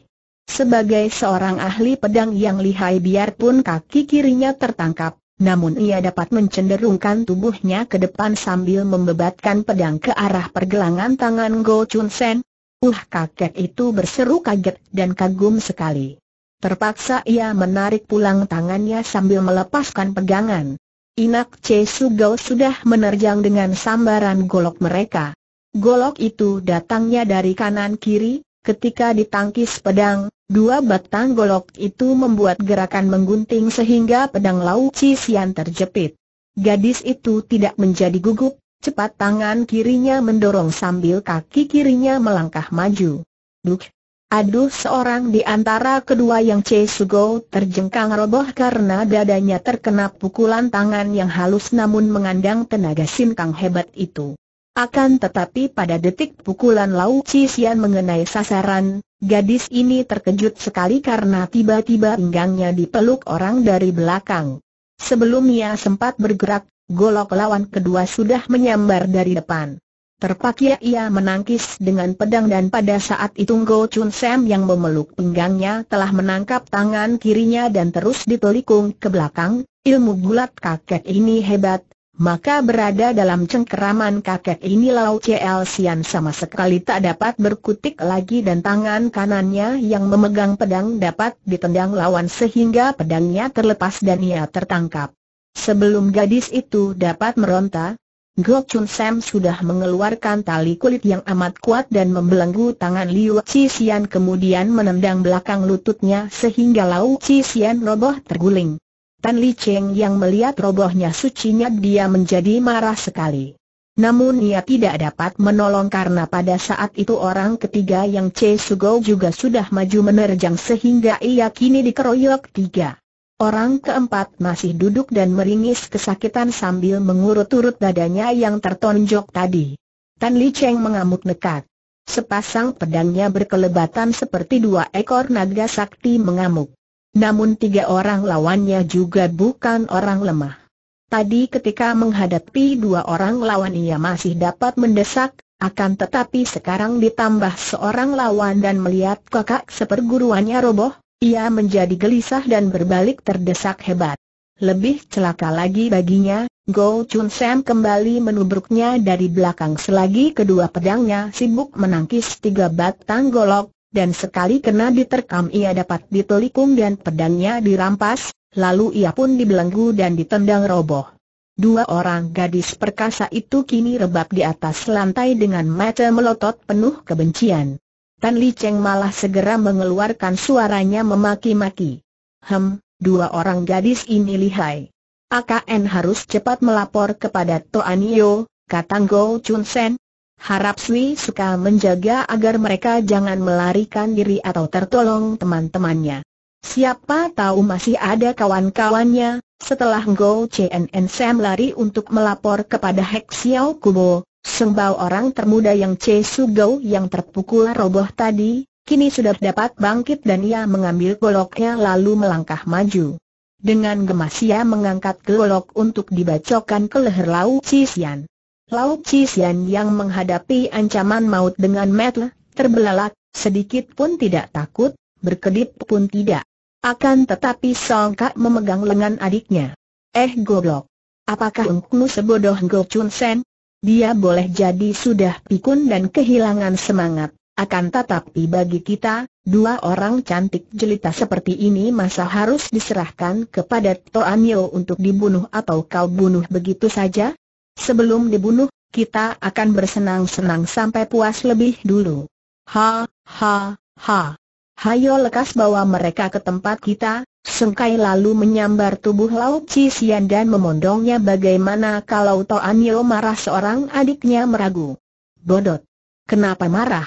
S1: Sebagai seorang ahli pedang yang lihai biarpun kaki kirinya tertangkap, namun ia dapat mencenderungkan tubuhnya ke depan sambil membebatkan pedang ke arah pergelangan tangan Go Chun Sen. Uh kakek itu berseru kaget dan kagum sekali. Terpaksa ia menarik pulang tangannya sambil melepaskan pegangan. Inak Che Sugao sudah menerjang dengan sambaran golok mereka. Golok itu datangnya dari kanan kiri, Ketika ditangkis pedang, dua batang golok itu membuat gerakan menggunting sehingga pedang Lau Chi terjepit. Gadis itu tidak menjadi gugup, cepat tangan kirinya mendorong sambil kaki kirinya melangkah maju. Duk! Aduh seorang di antara kedua yang Che Sugo terjengkang roboh karena dadanya terkena pukulan tangan yang halus namun mengandang tenaga sinkang hebat itu. Akan tetapi pada detik pukulan Lau Cisian mengenai sasaran, gadis ini terkejut sekali karena tiba-tiba pinggangnya dipeluk orang dari belakang. Sebelum ia sempat bergerak, golok lawan kedua sudah menyambar dari depan. Terpakia ia menangkis dengan pedang dan pada saat itu Go Chun Sam yang memeluk pinggangnya telah menangkap tangan kirinya dan terus ditelikung ke belakang, ilmu gulat kakek ini hebat, maka berada dalam cengkeraman kakek ini Lau CL Sian sama sekali tak dapat berkutik lagi dan tangan kanannya yang memegang pedang dapat ditendang lawan sehingga pedangnya terlepas dan ia tertangkap. Sebelum gadis itu dapat meronta, Go Chun Sam sudah mengeluarkan tali kulit yang amat kuat dan membelenggu tangan Liu Chi Sian kemudian menendang belakang lututnya sehingga Lau Chi Sian roboh terguling. Tan Li Cheng yang melihat robohnya sucinya dia menjadi marah sekali. Namun ia tidak dapat menolong karena pada saat itu orang ketiga yang Che Sugo juga sudah maju menerjang sehingga ia kini dikeroyok tiga. Orang keempat masih duduk dan meringis kesakitan sambil mengurut-urut dadanya yang tertonjok tadi. Tan Li Cheng mengamuk nekat. Sepasang pedangnya berkelebatan seperti dua ekor naga sakti mengamuk. Namun tiga orang lawannya juga bukan orang lemah. Tadi ketika menghadapi dua orang lawan ia masih dapat mendesak, akan tetapi sekarang ditambah seorang lawan dan melihat kakak seperguruannya roboh, ia menjadi gelisah dan berbalik terdesak hebat. Lebih celaka lagi baginya, Go Chun Sam kembali menubruknya dari belakang selagi kedua pedangnya sibuk menangkis tiga batang golok, dan sekali kena diterkam ia dapat ditelikung dan pedangnya dirampas, lalu ia pun dibelenggu dan ditendang roboh. Dua orang gadis perkasa itu kini rebab di atas lantai dengan mata melotot penuh kebencian. Tan Li Cheng malah segera mengeluarkan suaranya memaki-maki. Hem, dua orang gadis ini lihai. AKN harus cepat melapor kepada Toanio, kata Go Chun Sen, Harap Sui suka menjaga agar mereka jangan melarikan diri atau tertolong teman-temannya. Siapa tahu masih ada kawan-kawannya, setelah Go Chen Sam lari untuk melapor kepada Hek Xiao Kubo, sembau orang termuda yang Che Su Go yang terpukul roboh tadi, kini sudah dapat bangkit dan ia mengambil goloknya lalu melangkah maju. Dengan gemas ia mengangkat golok untuk dibacokkan ke leher Lau Xian. Lau Cisian yang menghadapi ancaman maut dengan metle, terbelalak, sedikit pun tidak takut, berkedip pun tidak. Akan tetapi Kak memegang lengan adiknya. Eh goblok! Apakah engkau sebodoh Go Chun Sen? Dia boleh jadi sudah pikun dan kehilangan semangat. Akan tetapi bagi kita, dua orang cantik jelita seperti ini masa harus diserahkan kepada Toan Yo untuk dibunuh atau kau bunuh begitu saja? Sebelum dibunuh, kita akan bersenang-senang sampai puas lebih dulu. Ha, ha, ha. Hayo lekas bawa mereka ke tempat kita, Sungkai lalu menyambar tubuh Lauk Cisian dan memondongnya bagaimana kalau Toan marah seorang adiknya meragu. Bodot. Kenapa marah?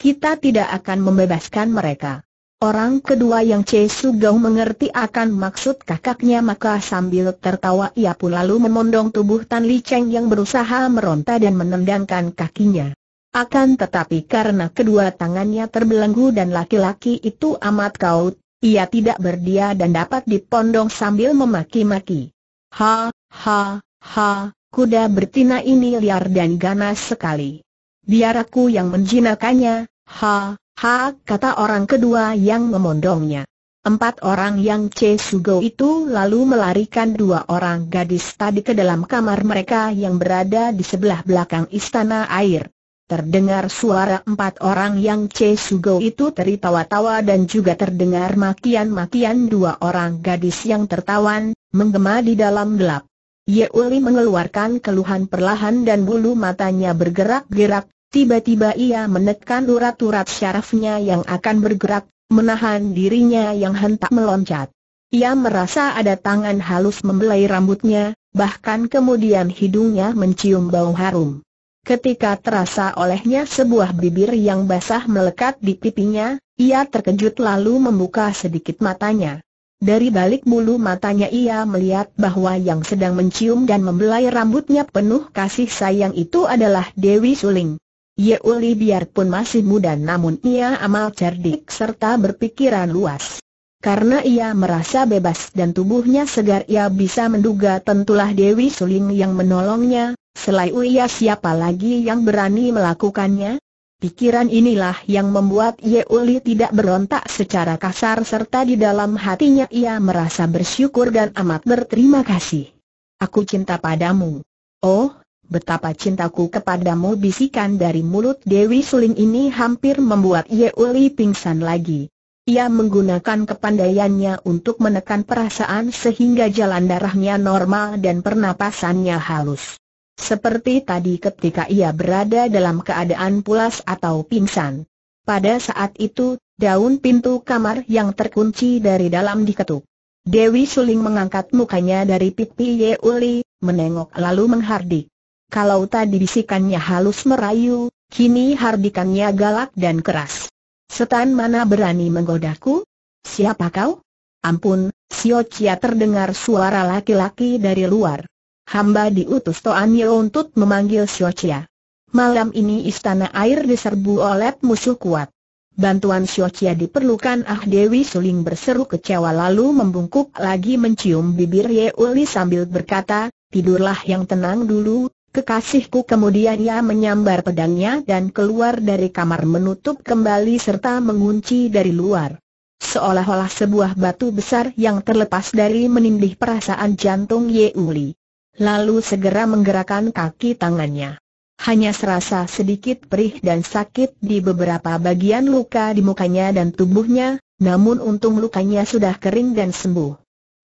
S1: Kita tidak akan membebaskan mereka. Orang kedua yang Che gau mengerti akan maksud kakaknya maka sambil tertawa ia pun lalu memondong tubuh Tan Li Cheng yang berusaha meronta dan menendangkan kakinya. Akan tetapi karena kedua tangannya terbelenggu dan laki-laki itu amat kaut, ia tidak berdia dan dapat dipondong sambil memaki-maki. Ha, ha, ha, kuda bertina ini liar dan ganas sekali. Biar aku yang menjinakannya, Ha, ha, kata orang kedua yang memondongnya. Empat orang yang Che Sugo itu lalu melarikan dua orang gadis tadi ke dalam kamar mereka yang berada di sebelah belakang istana air. Terdengar suara empat orang yang Che Sugo itu tertawa-tawa dan juga terdengar makian-makian dua orang gadis yang tertawan, menggema di dalam gelap. Uli mengeluarkan keluhan perlahan dan bulu matanya bergerak-gerak, Tiba-tiba ia menekan urat-urat syarafnya yang akan bergerak, menahan dirinya yang hentak meloncat. Ia merasa ada tangan halus membelai rambutnya, bahkan kemudian hidungnya mencium bau harum. Ketika terasa olehnya sebuah bibir yang basah melekat di pipinya, ia terkejut lalu membuka sedikit matanya. Dari balik bulu matanya ia melihat bahwa yang sedang mencium dan membelai rambutnya penuh kasih sayang itu adalah Dewi Suling. Ye Uli biarpun masih muda namun ia amal cerdik serta berpikiran luas. Karena ia merasa bebas dan tubuhnya segar ia bisa menduga tentulah Dewi Suling yang menolongnya, selain ia siapa lagi yang berani melakukannya? Pikiran inilah yang membuat Ye Uli tidak berontak secara kasar serta di dalam hatinya ia merasa bersyukur dan amat berterima kasih. Aku cinta padamu. Oh, Betapa cintaku kepadamu bisikan dari mulut Dewi Suling ini hampir membuat Uli pingsan lagi. Ia menggunakan kepandaiannya untuk menekan perasaan sehingga jalan darahnya normal dan pernapasannya halus. Seperti tadi ketika ia berada dalam keadaan pulas atau pingsan. Pada saat itu, daun pintu kamar yang terkunci dari dalam diketuk. Dewi Suling mengangkat mukanya dari pipi Uli, menengok lalu menghardik kalau tadi bisikannya halus merayu, kini hardikannya galak dan keras. Setan mana berani menggodaku? Siapa kau? Ampun, Sio Chia terdengar suara laki-laki dari luar. Hamba diutus Toan Yeo untuk memanggil Sio Chia. Malam ini istana air diserbu oleh musuh kuat. Bantuan Siocia diperlukan Ah Dewi Suling berseru kecewa lalu membungkuk lagi mencium bibir Yeuli sambil berkata, tidurlah yang tenang dulu, Kekasihku kemudian ia menyambar pedangnya dan keluar dari kamar menutup kembali serta mengunci dari luar. Seolah-olah sebuah batu besar yang terlepas dari menindih perasaan jantung Yeuli. Lalu segera menggerakkan kaki tangannya. Hanya serasa sedikit perih dan sakit di beberapa bagian luka di mukanya dan tubuhnya, namun untung lukanya sudah kering dan sembuh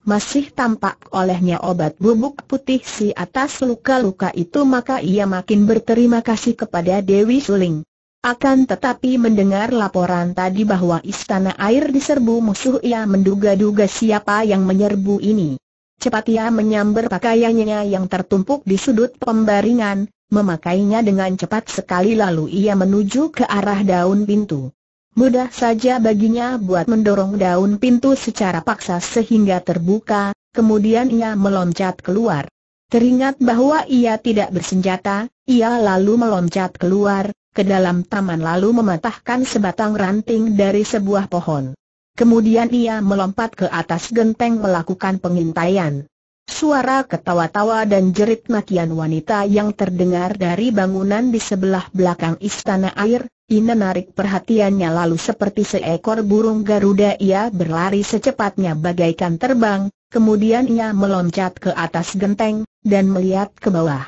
S1: masih tampak olehnya obat bubuk putih si atas luka-luka itu maka ia makin berterima kasih kepada Dewi Suling. Akan tetapi mendengar laporan tadi bahwa istana air diserbu musuh ia menduga-duga siapa yang menyerbu ini. Cepat ia menyambar pakaiannya yang tertumpuk di sudut pembaringan, memakainya dengan cepat sekali lalu ia menuju ke arah daun pintu. Mudah saja baginya buat mendorong daun pintu secara paksa sehingga terbuka, kemudian ia meloncat keluar. Teringat bahwa ia tidak bersenjata, ia lalu meloncat keluar, ke dalam taman lalu mematahkan sebatang ranting dari sebuah pohon. Kemudian ia melompat ke atas genteng melakukan pengintaian. Suara ketawa-tawa dan jerit makian wanita yang terdengar dari bangunan di sebelah belakang istana air, ina narik perhatiannya lalu seperti seekor burung Garuda ia berlari secepatnya bagaikan terbang, kemudian ia meloncat ke atas genteng, dan melihat ke bawah.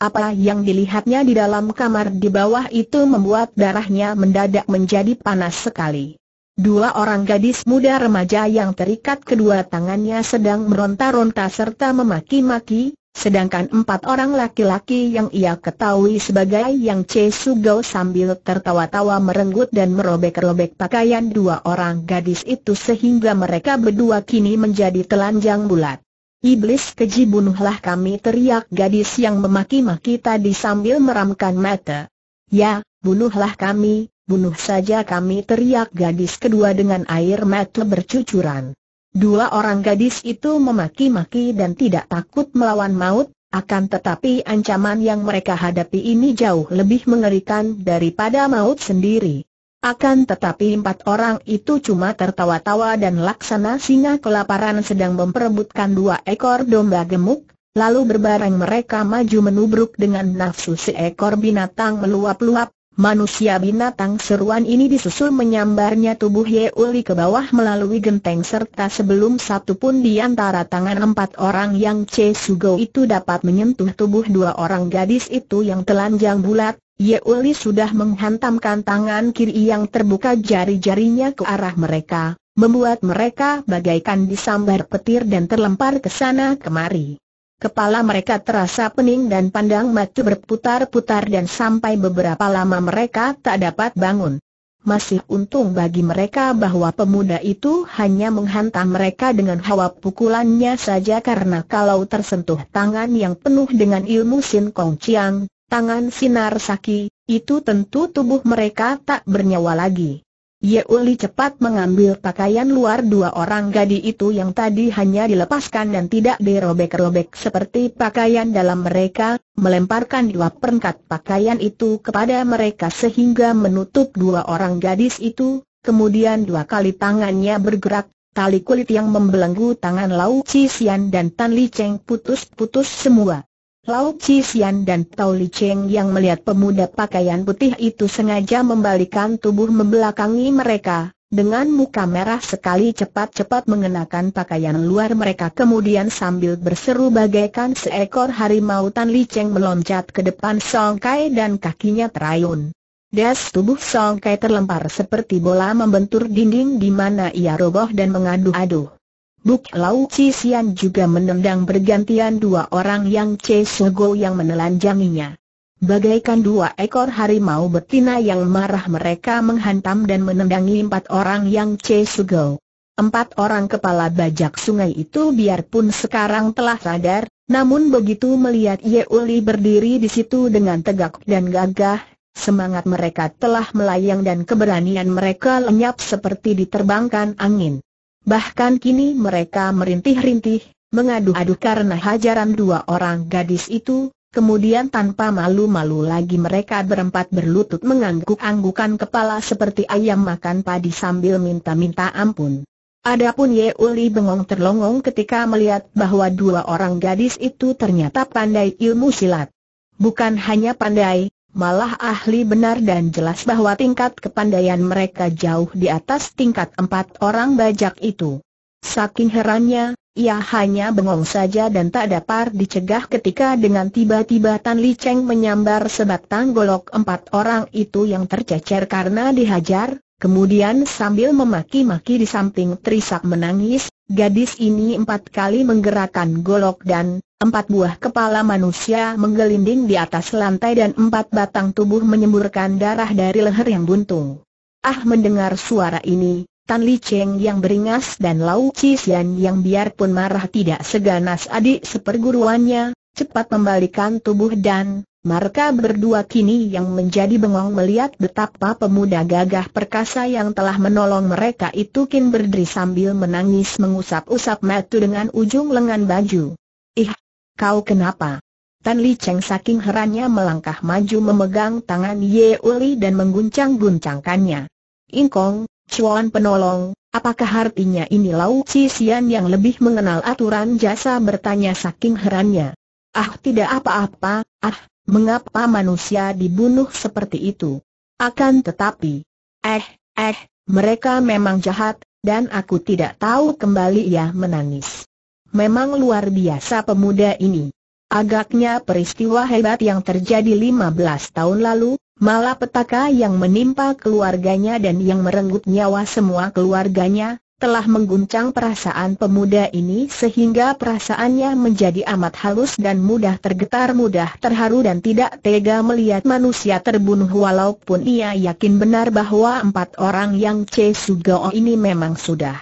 S1: Apa yang dilihatnya di dalam kamar di bawah itu membuat darahnya mendadak menjadi panas sekali. Dua orang gadis muda remaja yang terikat kedua tangannya sedang meronta-ronta serta memaki-maki, sedangkan empat orang laki-laki yang ia ketahui sebagai Yang Che Sugao sambil tertawa-tawa merenggut dan merobek-robek pakaian dua orang gadis itu sehingga mereka berdua kini menjadi telanjang bulat. Iblis keji bunuhlah kami teriak gadis yang memaki-maki tadi sambil meramkan mata. Ya, bunuhlah kami, bunuh saja kami teriak gadis kedua dengan air mata bercucuran. Dua orang gadis itu memaki-maki dan tidak takut melawan maut, akan tetapi ancaman yang mereka hadapi ini jauh lebih mengerikan daripada maut sendiri. Akan tetapi empat orang itu cuma tertawa-tawa dan laksana singa kelaparan sedang memperebutkan dua ekor domba gemuk, lalu berbareng mereka maju menubruk dengan nafsu seekor binatang meluap-luap, Manusia binatang seruan ini disusul menyambarnya tubuh Yeuli ke bawah melalui genteng serta sebelum satu pun di antara tangan empat orang yang Che Sugo itu dapat menyentuh tubuh dua orang gadis itu yang telanjang bulat, Yeuli sudah menghantamkan tangan kiri yang terbuka jari-jarinya ke arah mereka, membuat mereka bagaikan disambar petir dan terlempar ke sana kemari. Kepala mereka terasa pening dan pandang mata berputar-putar dan sampai beberapa lama mereka tak dapat bangun. Masih untung bagi mereka bahwa pemuda itu hanya menghantam mereka dengan hawa pukulannya saja karena kalau tersentuh tangan yang penuh dengan ilmu Sin Kong Chiang, tangan sinar saki, itu tentu tubuh mereka tak bernyawa lagi. Yeuli cepat mengambil pakaian luar dua orang gadis itu yang tadi hanya dilepaskan dan tidak dirobek-robek seperti pakaian dalam mereka, melemparkan dua perengkat pakaian itu kepada mereka sehingga menutup dua orang gadis itu, kemudian dua kali tangannya bergerak, tali kulit yang membelenggu tangan Lau Cisian dan Tan Li Cheng putus-putus semua. Lau Qian dan Tao Li Cheng yang melihat pemuda pakaian putih itu sengaja membalikan tubuh membelakangi mereka, dengan muka merah sekali cepat-cepat mengenakan pakaian luar mereka kemudian sambil berseru bagaikan seekor harimau Tan Li Cheng meloncat ke depan Song Kai dan kakinya terayun. Das tubuh Song Kai terlempar seperti bola membentur dinding di mana ia roboh dan mengadu-adu. Buk Lau Chi Sian juga menendang bergantian dua orang yang Che Go yang menelanjanginya. Bagaikan dua ekor harimau betina yang marah mereka menghantam dan menendangi empat orang yang Che Go. Empat orang kepala bajak sungai itu biarpun sekarang telah sadar, namun begitu melihat Ye Uli berdiri di situ dengan tegak dan gagah, semangat mereka telah melayang dan keberanian mereka lenyap seperti diterbangkan angin. Bahkan kini mereka merintih-rintih, mengadu-adu karena hajaran dua orang gadis itu, kemudian tanpa malu-malu lagi mereka berempat berlutut mengangguk-anggukan kepala seperti ayam makan padi sambil minta-minta ampun. Adapun Ye Uli bengong terlongong ketika melihat bahwa dua orang gadis itu ternyata pandai ilmu silat. Bukan hanya pandai, malah ahli benar dan jelas bahwa tingkat kepandaian mereka jauh di atas tingkat empat orang bajak itu. Saking herannya, ia hanya bengong saja dan tak dapat dicegah ketika dengan tiba-tiba Tan Li Cheng menyambar sebatang golok empat orang itu yang tercecer karena dihajar, kemudian sambil memaki-maki di samping Trisak menangis, Gadis ini empat kali menggerakkan golok dan empat buah kepala manusia menggelinding di atas lantai dan empat batang tubuh menyemburkan darah dari leher yang buntung. Ah mendengar suara ini, Tan Li Cheng yang beringas dan Lau Chi Xian yang biarpun marah tidak seganas adik seperguruannya, cepat membalikan tubuh dan mereka berdua kini yang menjadi bengong melihat betapa pemuda gagah perkasa yang telah menolong mereka itu kin berdiri sambil menangis mengusap-usap mata dengan ujung lengan baju. Ih, kau kenapa? Tan Li Cheng saking herannya melangkah maju memegang tangan Ye Uli dan mengguncang-guncangkannya. Ingkong, Chuan penolong, apakah artinya ini Lau Chi Sian yang lebih mengenal aturan jasa bertanya saking herannya? Ah tidak apa-apa, ah, mengapa manusia dibunuh seperti itu. Akan tetapi, eh, eh, mereka memang jahat, dan aku tidak tahu kembali ia menangis. Memang luar biasa pemuda ini. Agaknya peristiwa hebat yang terjadi 15 tahun lalu, malah petaka yang menimpa keluarganya dan yang merenggut nyawa semua keluarganya, telah mengguncang perasaan pemuda ini sehingga perasaannya menjadi amat halus dan mudah tergetar mudah terharu dan tidak tega melihat manusia terbunuh walaupun ia yakin benar bahwa empat orang yang Che Sugao ini memang sudah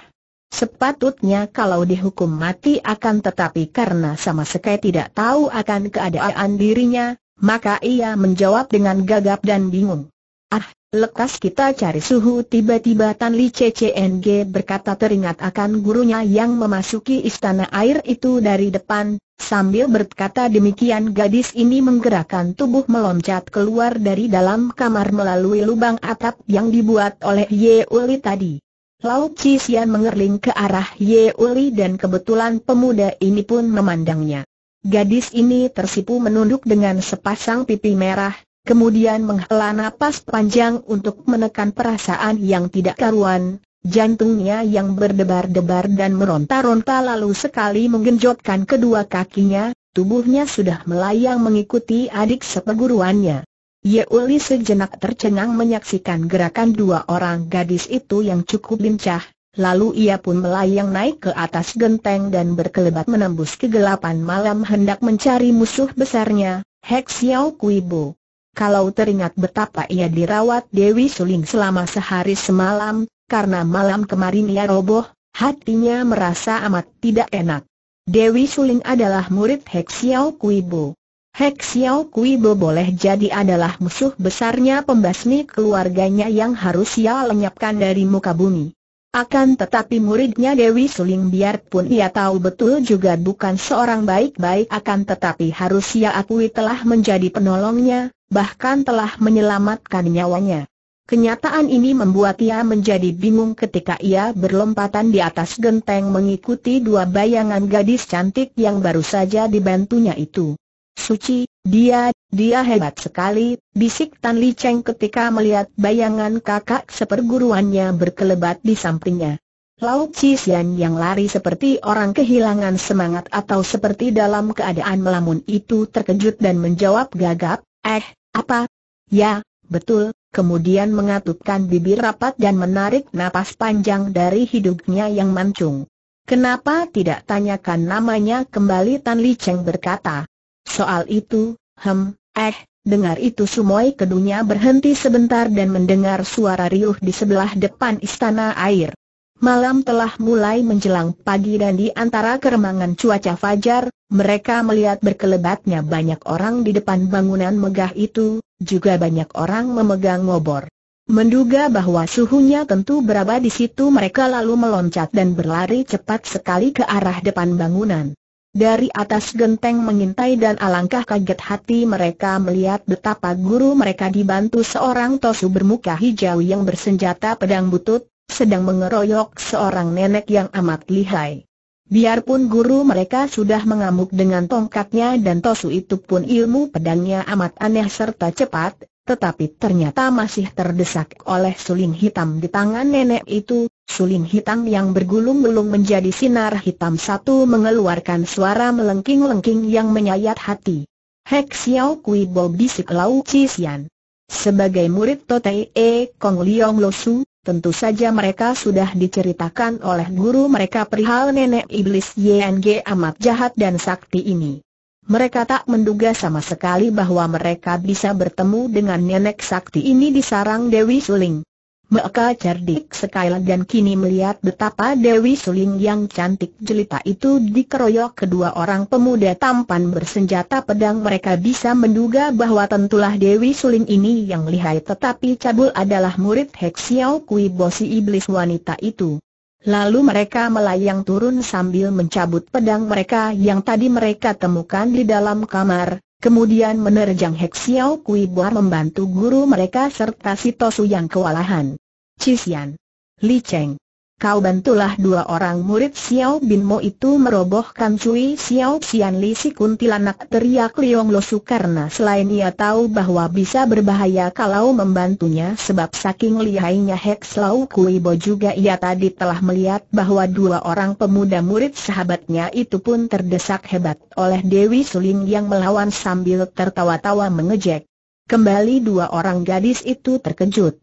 S1: Sepatutnya kalau dihukum mati akan tetapi karena sama sekali tidak tahu akan keadaan dirinya, maka ia menjawab dengan gagap dan bingung. Ah, lekas kita cari suhu tiba-tiba Tan Li CCNG berkata teringat akan gurunya yang memasuki istana air itu dari depan, sambil berkata demikian gadis ini menggerakkan tubuh meloncat keluar dari dalam kamar melalui lubang atap yang dibuat oleh Ye Uli tadi. Lau Cisian mengerling ke arah Ye Uli dan kebetulan pemuda ini pun memandangnya. Gadis ini tersipu menunduk dengan sepasang pipi merah, kemudian menghela napas panjang untuk menekan perasaan yang tidak karuan, jantungnya yang berdebar-debar dan meronta-ronta lalu sekali menggenjotkan kedua kakinya, tubuhnya sudah melayang mengikuti adik seperguruannya. Yeuli sejenak tercengang menyaksikan gerakan dua orang gadis itu yang cukup lincah, lalu ia pun melayang naik ke atas genteng dan berkelebat menembus kegelapan malam hendak mencari musuh besarnya, Hexiao Kui Kuibo kalau teringat betapa ia dirawat Dewi Suling selama sehari semalam, karena malam kemarin ia roboh, hatinya merasa amat tidak enak. Dewi Suling adalah murid Hek Xiao Kui Bo. Hek Xiao Kui Bo boleh jadi adalah musuh besarnya pembasmi keluarganya yang harus ia lenyapkan dari muka bumi. Akan tetapi muridnya Dewi Suling biarpun ia tahu betul juga bukan seorang baik-baik akan tetapi harus ia akui telah menjadi penolongnya, bahkan telah menyelamatkan nyawanya. Kenyataan ini membuat ia menjadi bingung ketika ia berlompatan di atas genteng mengikuti dua bayangan gadis cantik yang baru saja dibantunya itu. Suci, dia, dia hebat sekali, bisik Tan Li Cheng ketika melihat bayangan kakak seperguruannya berkelebat di sampingnya. Lau Cisian yang lari seperti orang kehilangan semangat atau seperti dalam keadaan melamun itu terkejut dan menjawab gagap, Eh, apa? Ya, betul, kemudian mengatupkan bibir rapat dan menarik napas panjang dari hidungnya yang mancung. Kenapa tidak tanyakan namanya kembali Tan Li Cheng berkata. Soal itu, hem, eh, dengar itu Sumoy kedunya berhenti sebentar dan mendengar suara riuh di sebelah depan istana air. Malam telah mulai menjelang pagi dan di antara keremangan cuaca fajar, mereka melihat berkelebatnya banyak orang di depan bangunan megah itu, juga banyak orang memegang ngobor. Menduga bahwa suhunya tentu berada di situ mereka lalu meloncat dan berlari cepat sekali ke arah depan bangunan. Dari atas genteng mengintai dan alangkah kaget hati mereka melihat betapa guru mereka dibantu seorang tosu bermuka hijau yang bersenjata pedang butut, sedang mengeroyok seorang nenek yang amat lihai. Biarpun guru mereka sudah mengamuk dengan tongkatnya dan tosu itu pun ilmu pedangnya amat aneh serta cepat, tetapi ternyata masih terdesak oleh suling hitam di tangan nenek itu, suling hitam yang bergulung-gulung menjadi sinar hitam satu mengeluarkan suara melengking-lengking yang menyayat hati. Hek Xiao Kui Bo bisik Lau Cisian. Sebagai murid Totei E Kong Liong Losu, Tentu saja mereka sudah diceritakan oleh guru mereka perihal nenek iblis YNG amat jahat dan sakti ini. Mereka tak menduga sama sekali bahwa mereka bisa bertemu dengan nenek sakti ini di sarang Dewi Suling. Maka cerdik sekali dan kini melihat betapa Dewi Suling yang cantik jelita itu dikeroyok kedua orang pemuda tampan bersenjata pedang mereka bisa menduga bahwa tentulah Dewi Suling ini yang lihai tetapi cabul adalah murid Hek Kui Bosi Iblis wanita itu. Lalu mereka melayang turun sambil mencabut pedang mereka yang tadi mereka temukan di dalam kamar, Kemudian menerjang Hek Kui Buar membantu guru mereka serta si Tosu yang kewalahan. Cixian, Li Cheng kau bantulah dua orang murid Xiao Bin Mo itu merobohkan Cui Xiao Xian Li si kuntilanak teriak Liong Losu karena selain ia tahu bahwa bisa berbahaya kalau membantunya sebab saking lihainya Hex Lau Kui Bo juga ia tadi telah melihat bahwa dua orang pemuda murid sahabatnya itu pun terdesak hebat oleh Dewi Suling yang melawan sambil tertawa-tawa mengejek. Kembali dua orang gadis itu terkejut.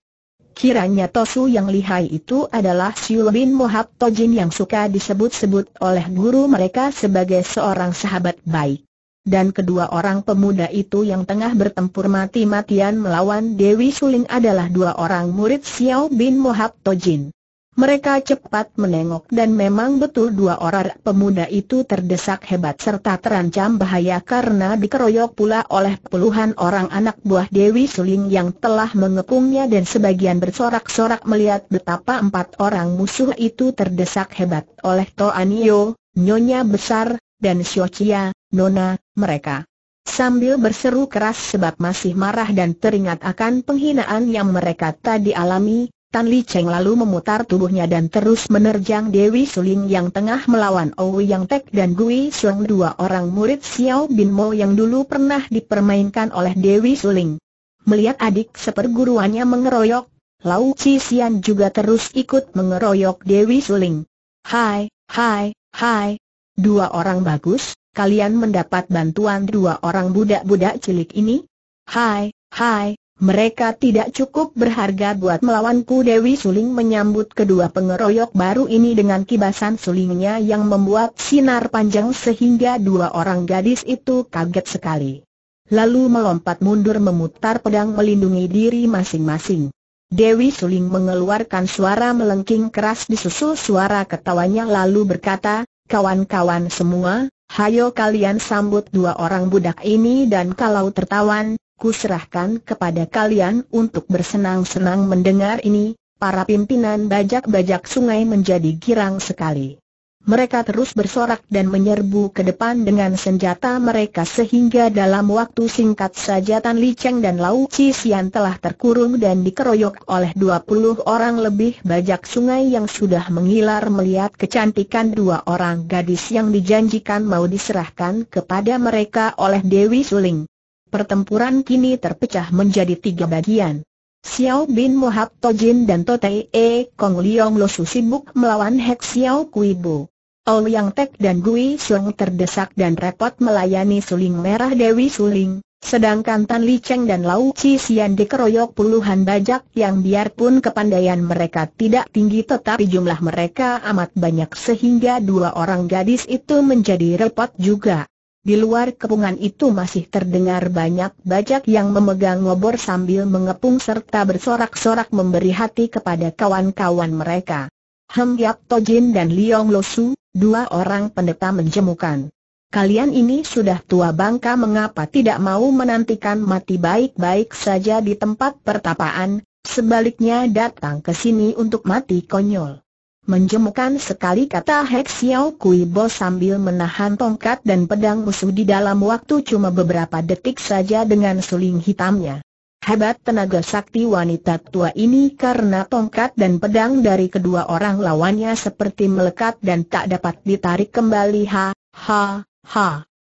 S1: Kiranya Tosu yang lihai itu adalah Siul bin Mohab Tojin yang suka disebut-sebut oleh guru mereka sebagai seorang sahabat baik. Dan kedua orang pemuda itu yang tengah bertempur mati-matian melawan Dewi Suling adalah dua orang murid Xiao bin Mohab Tojin. Mereka cepat menengok dan memang betul dua orang pemuda itu terdesak hebat serta terancam bahaya karena dikeroyok pula oleh puluhan orang anak buah Dewi Suling yang telah mengepungnya dan sebagian bersorak-sorak melihat betapa empat orang musuh itu terdesak hebat oleh Toanio, Nyonya Besar, dan Siochia, Nona, mereka. Sambil berseru keras sebab masih marah dan teringat akan penghinaan yang mereka tadi alami, Tan Li Cheng lalu memutar tubuhnya dan terus menerjang Dewi Suling yang tengah melawan Owi Yang Tek dan Gui Suang dua orang murid Xiao Bin Mo yang dulu pernah dipermainkan oleh Dewi Suling. Melihat adik seperguruannya mengeroyok, Lau Chi Xian juga terus ikut mengeroyok Dewi Suling. Hai, hai, hai. Dua orang bagus, kalian mendapat bantuan dua orang budak-budak cilik ini? Hai, hai, mereka tidak cukup berharga buat melawanku Dewi Suling menyambut kedua pengeroyok baru ini dengan kibasan sulingnya yang membuat sinar panjang sehingga dua orang gadis itu kaget sekali. Lalu melompat mundur memutar pedang melindungi diri masing-masing. Dewi Suling mengeluarkan suara melengking keras disusul suara ketawanya lalu berkata, kawan-kawan semua, hayo kalian sambut dua orang budak ini dan kalau tertawan, kuserahkan kepada kalian untuk bersenang-senang mendengar ini, para pimpinan bajak-bajak sungai menjadi girang sekali. Mereka terus bersorak dan menyerbu ke depan dengan senjata mereka sehingga dalam waktu singkat saja Tan Li Cheng dan Lau Chi Sian telah terkurung dan dikeroyok oleh 20 orang lebih bajak sungai yang sudah mengilar melihat kecantikan dua orang gadis yang dijanjikan mau diserahkan kepada mereka oleh Dewi Suling pertempuran kini terpecah menjadi tiga bagian. Xiao Bin Mohab Tojin dan Totei E Kong Liong Losu sibuk melawan Hek Xiao Kui Bu. Yang Tek dan Gui Sung terdesak dan repot melayani suling merah Dewi Suling, sedangkan Tan Li Cheng dan Lau Chi Sian dikeroyok puluhan bajak yang biarpun kepandaian mereka tidak tinggi tetapi jumlah mereka amat banyak sehingga dua orang gadis itu menjadi repot juga. Di luar kepungan itu masih terdengar banyak bajak yang memegang ngobor sambil mengepung serta bersorak-sorak memberi hati kepada kawan-kawan mereka. Hem Yap Tojin dan Liong Losu, dua orang pendeta menjemukan. Kalian ini sudah tua bangka mengapa tidak mau menantikan mati baik-baik saja di tempat pertapaan, sebaliknya datang ke sini untuk mati konyol. Menjemukan sekali kata Hek Xiao Kui Bo sambil menahan tongkat dan pedang musuh di dalam waktu cuma beberapa detik saja dengan suling hitamnya. Hebat tenaga sakti wanita tua ini karena tongkat dan pedang dari kedua orang lawannya seperti melekat dan tak dapat ditarik kembali ha, ha, ha.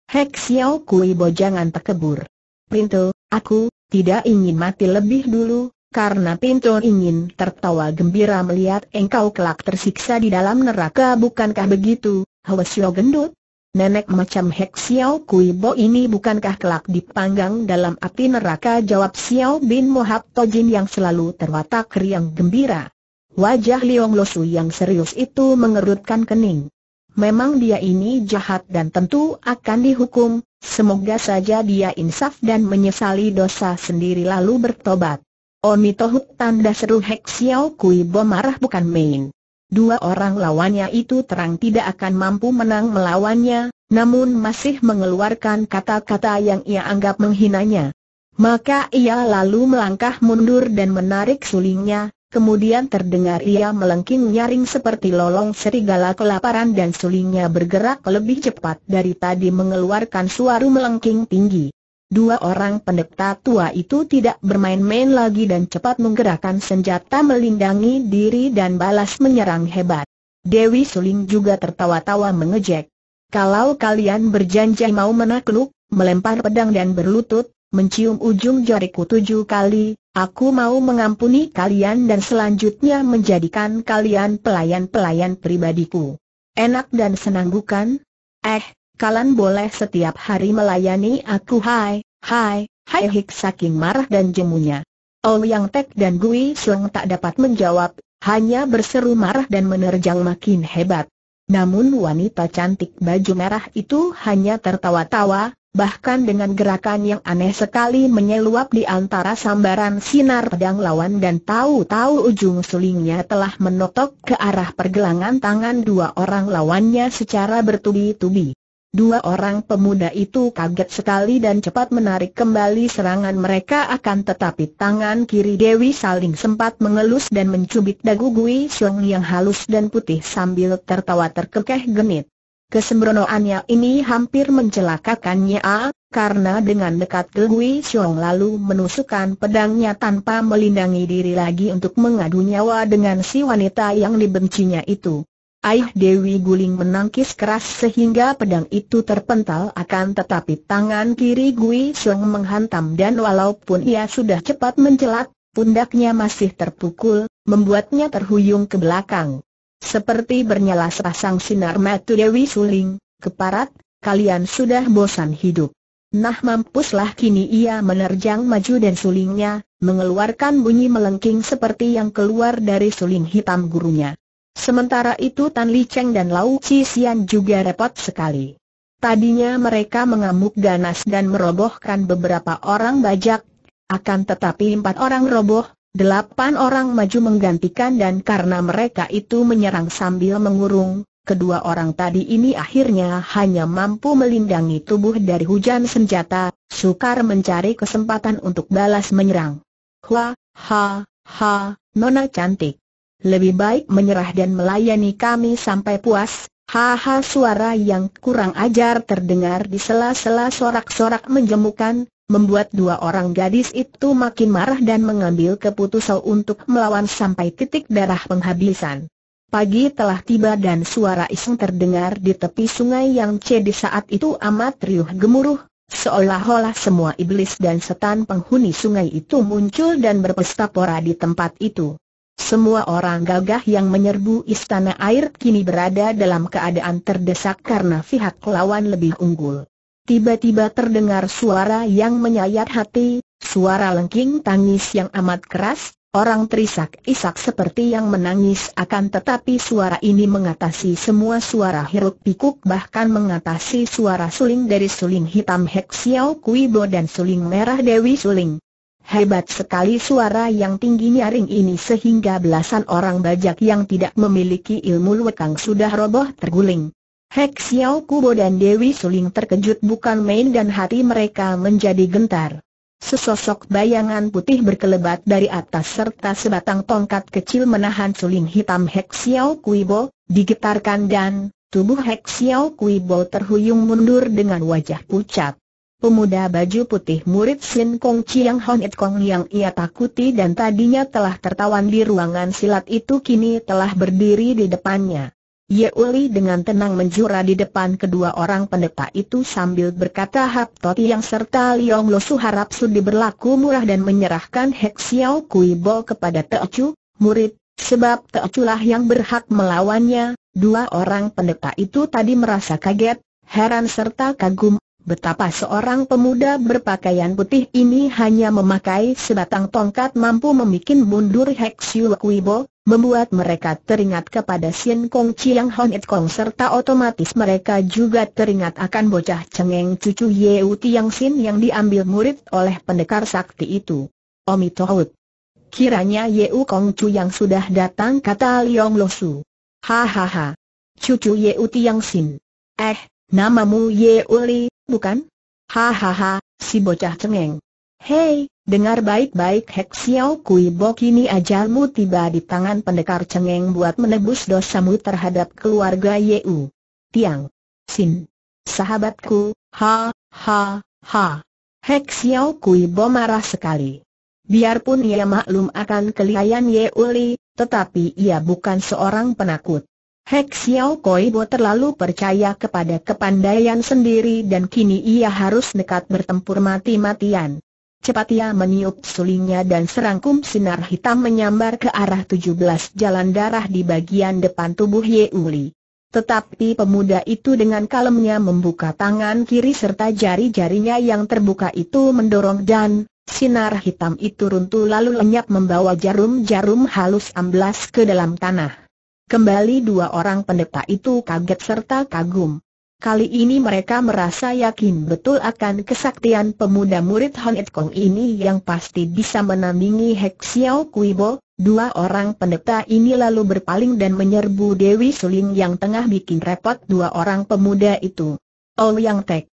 S1: Hek Xiao Kui Bo jangan terkebur. Printo, aku, tidak ingin mati lebih dulu, karena Pinto ingin tertawa gembira melihat engkau kelak tersiksa di dalam neraka bukankah begitu, Hwasyo gendut? Nenek macam Hek Xiao Kui Bo ini bukankah kelak dipanggang dalam api neraka jawab Xiao Bin Mohab Tojin yang selalu terwatak riang gembira. Wajah Liong Losu yang serius itu mengerutkan kening. Memang dia ini jahat dan tentu akan dihukum, semoga saja dia insaf dan menyesali dosa sendiri lalu bertobat. Oni Tohuk tanda seru Hek Xiao Kui Bom marah bukan main. Dua orang lawannya itu terang tidak akan mampu menang melawannya, namun masih mengeluarkan kata-kata yang ia anggap menghinanya. Maka ia lalu melangkah mundur dan menarik sulingnya, kemudian terdengar ia melengking nyaring seperti lolong serigala kelaparan dan sulingnya bergerak lebih cepat dari tadi mengeluarkan suara melengking tinggi. Dua orang pendeta tua itu tidak bermain-main lagi dan cepat menggerakkan senjata melindangi diri dan balas menyerang hebat. Dewi Suling juga tertawa-tawa mengejek. Kalau kalian berjanji mau menakluk, melempar pedang dan berlutut, mencium ujung jariku tujuh kali, aku mau mengampuni kalian dan selanjutnya menjadikan kalian pelayan-pelayan pribadiku. Enak dan senang bukan? Eh, Kalian boleh setiap hari melayani aku hai, hai, hai hik saking marah dan jemunya. Oh Yang Tek dan Gui Suang tak dapat menjawab, hanya berseru marah dan menerjang makin hebat. Namun wanita cantik baju merah itu hanya tertawa-tawa, bahkan dengan gerakan yang aneh sekali menyeluap di antara sambaran sinar pedang lawan dan tahu-tahu ujung sulingnya telah menotok ke arah pergelangan tangan dua orang lawannya secara bertubi-tubi. Dua orang pemuda itu kaget sekali dan cepat menarik kembali serangan mereka akan tetapi tangan kiri Dewi Saling sempat mengelus dan mencubit dagu Gui Siong yang halus dan putih sambil tertawa terkekeh genit. Kesembronoannya ini hampir mencelakakannya A, karena dengan dekat ke Gui Siong lalu menusukkan pedangnya tanpa melindangi diri lagi untuk mengadu nyawa dengan si wanita yang dibencinya itu. Aih Dewi Guling menangkis keras sehingga pedang itu terpental akan tetapi tangan kiri Gui Seng menghantam dan walaupun ia sudah cepat mencelat, pundaknya masih terpukul, membuatnya terhuyung ke belakang. Seperti bernyala sepasang sinar mata Dewi Suling, keparat, kalian sudah bosan hidup. Nah mampuslah kini ia menerjang maju dan sulingnya, mengeluarkan bunyi melengking seperti yang keluar dari suling hitam gurunya. Sementara itu Tan Li Cheng dan Lau Chi Xian juga repot sekali. Tadinya mereka mengamuk ganas dan merobohkan beberapa orang bajak, akan tetapi empat orang roboh, delapan orang maju menggantikan dan karena mereka itu menyerang sambil mengurung, kedua orang tadi ini akhirnya hanya mampu melindangi tubuh dari hujan senjata, sukar mencari kesempatan untuk balas menyerang. Hua, ha, ha, nona cantik lebih baik menyerah dan melayani kami sampai puas. Haha suara yang kurang ajar terdengar di sela-sela sorak-sorak menjemukan, membuat dua orang gadis itu makin marah dan mengambil keputusan untuk melawan sampai titik darah penghabisan. Pagi telah tiba dan suara iseng terdengar di tepi sungai yang cedih saat itu amat riuh gemuruh, seolah-olah semua iblis dan setan penghuni sungai itu muncul dan berpesta pora di tempat itu. Semua orang gagah yang menyerbu istana air kini berada dalam keadaan terdesak karena pihak lawan lebih unggul. Tiba-tiba terdengar suara yang menyayat hati, suara lengking tangis yang amat keras, orang terisak-isak seperti yang menangis akan tetapi suara ini mengatasi semua suara hiruk pikuk bahkan mengatasi suara suling dari suling hitam Hek Xiao Bo dan suling merah Dewi Suling. Hebat sekali suara yang tinggi nyaring ini sehingga belasan orang bajak yang tidak memiliki ilmu lekang sudah roboh terguling. Hek Xiao Kubo dan Dewi Suling terkejut bukan main dan hati mereka menjadi gentar. Sesosok bayangan putih berkelebat dari atas serta sebatang tongkat kecil menahan suling hitam Hek Xiao Kubo, digetarkan dan tubuh Hek Xiao Kubo terhuyung mundur dengan wajah pucat pemuda baju putih murid Sin Kong Chiang Hon It Kong yang ia takuti dan tadinya telah tertawan di ruangan silat itu kini telah berdiri di depannya. Ye Uli dengan tenang menjura di depan kedua orang pendeta itu sambil berkata Hap Toti yang serta Liong Lo Su harap sudi berlaku murah dan menyerahkan Hek Xiao Kui Bo kepada Ocu, murid, sebab Ocu lah yang berhak melawannya. Dua orang pendeta itu tadi merasa kaget, heran serta kagum betapa seorang pemuda berpakaian putih ini hanya memakai sebatang tongkat mampu membuat mundur Hexiu Kuibo, membuat mereka teringat kepada Sien Kong Chiang Hon It Kong serta otomatis mereka juga teringat akan bocah cengeng cucu Ye U Tiang Sin yang diambil murid oleh pendekar sakti itu. Tohut. Kiranya U Kong Chu yang sudah datang kata Liong Losu. Hahaha. Cucu Ye U Tiang Sin. Eh, namamu Ye Li, bukan? Hahaha, si bocah cengeng. Hei, dengar baik-baik Hek Xiao Kui Bok ini ajalmu tiba di tangan pendekar cengeng buat menebus dosamu terhadap keluarga Yeu. Tiang. Sin. Sahabatku, ha, ha, ha. Hek Xiao Kui Bo marah sekali. Biarpun ia maklum akan kelihayan Yeu Li, tetapi ia bukan seorang penakut. Hek Xiao Bo terlalu percaya kepada kepandaian sendiri dan kini ia harus nekat bertempur mati-matian. Cepat ia meniup sulingnya dan serangkum sinar hitam menyambar ke arah 17 jalan darah di bagian depan tubuh Ye Uli. Tetapi pemuda itu dengan kalemnya membuka tangan kiri serta jari-jarinya yang terbuka itu mendorong dan sinar hitam itu runtuh lalu lenyap membawa jarum-jarum halus amblas ke dalam tanah. Kembali dua orang pendeta itu kaget serta kagum. Kali ini mereka merasa yakin betul akan kesaktian pemuda murid Hong It Kong ini yang pasti bisa menandingi Hek Xiao Kui Bo. Dua orang pendeta ini lalu berpaling dan menyerbu Dewi Suling yang tengah bikin repot dua orang pemuda itu. Oh Yang Tek,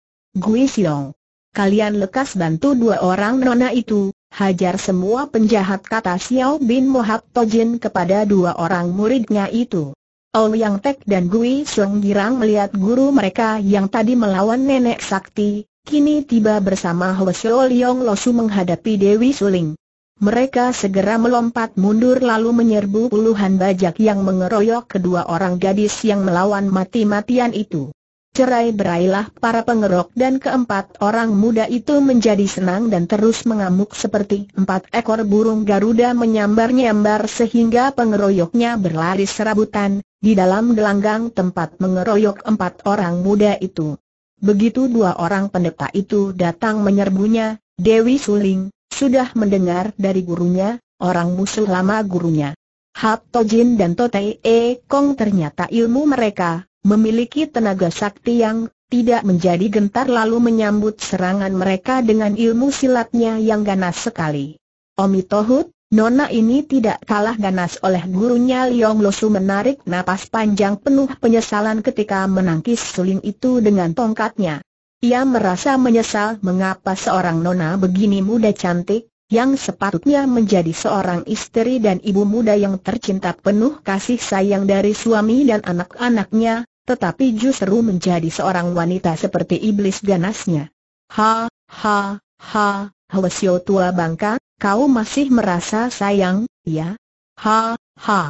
S1: Gui Xiong, kalian lekas bantu dua orang nona itu, hajar semua penjahat kata Xiao Bin Mohab Tojin kepada dua orang muridnya itu. Ouyang Tek dan Gui Sung Girang melihat guru mereka yang tadi melawan nenek sakti, kini tiba bersama Hwasyo Leong Losu menghadapi Dewi Suling. Mereka segera melompat mundur lalu menyerbu puluhan bajak yang mengeroyok kedua orang gadis yang melawan mati-matian itu. Cerai-berailah para pengerok dan keempat orang muda itu menjadi senang dan terus mengamuk seperti empat ekor burung Garuda menyambar-nyambar sehingga pengeroyoknya berlari serabutan, di dalam gelanggang tempat mengeroyok empat orang muda itu. Begitu dua orang pendeta itu datang menyerbunya, Dewi Suling, sudah mendengar dari gurunya, orang musuh lama gurunya. Hap Tojin dan Totei E Kong ternyata ilmu mereka, memiliki tenaga sakti yang tidak menjadi gentar lalu menyambut serangan mereka dengan ilmu silatnya yang ganas sekali. Omi Tohut, Nona ini tidak kalah ganas oleh gurunya Liong Losu menarik napas panjang penuh penyesalan ketika menangkis suling itu dengan tongkatnya. Ia merasa menyesal mengapa seorang nona begini muda cantik, yang sepatutnya menjadi seorang istri dan ibu muda yang tercinta penuh kasih sayang dari suami dan anak-anaknya, tetapi justru menjadi seorang wanita seperti iblis ganasnya. Ha, ha, ha, Hwasyo tua bangka, kau masih merasa sayang, ya? Ha, ha.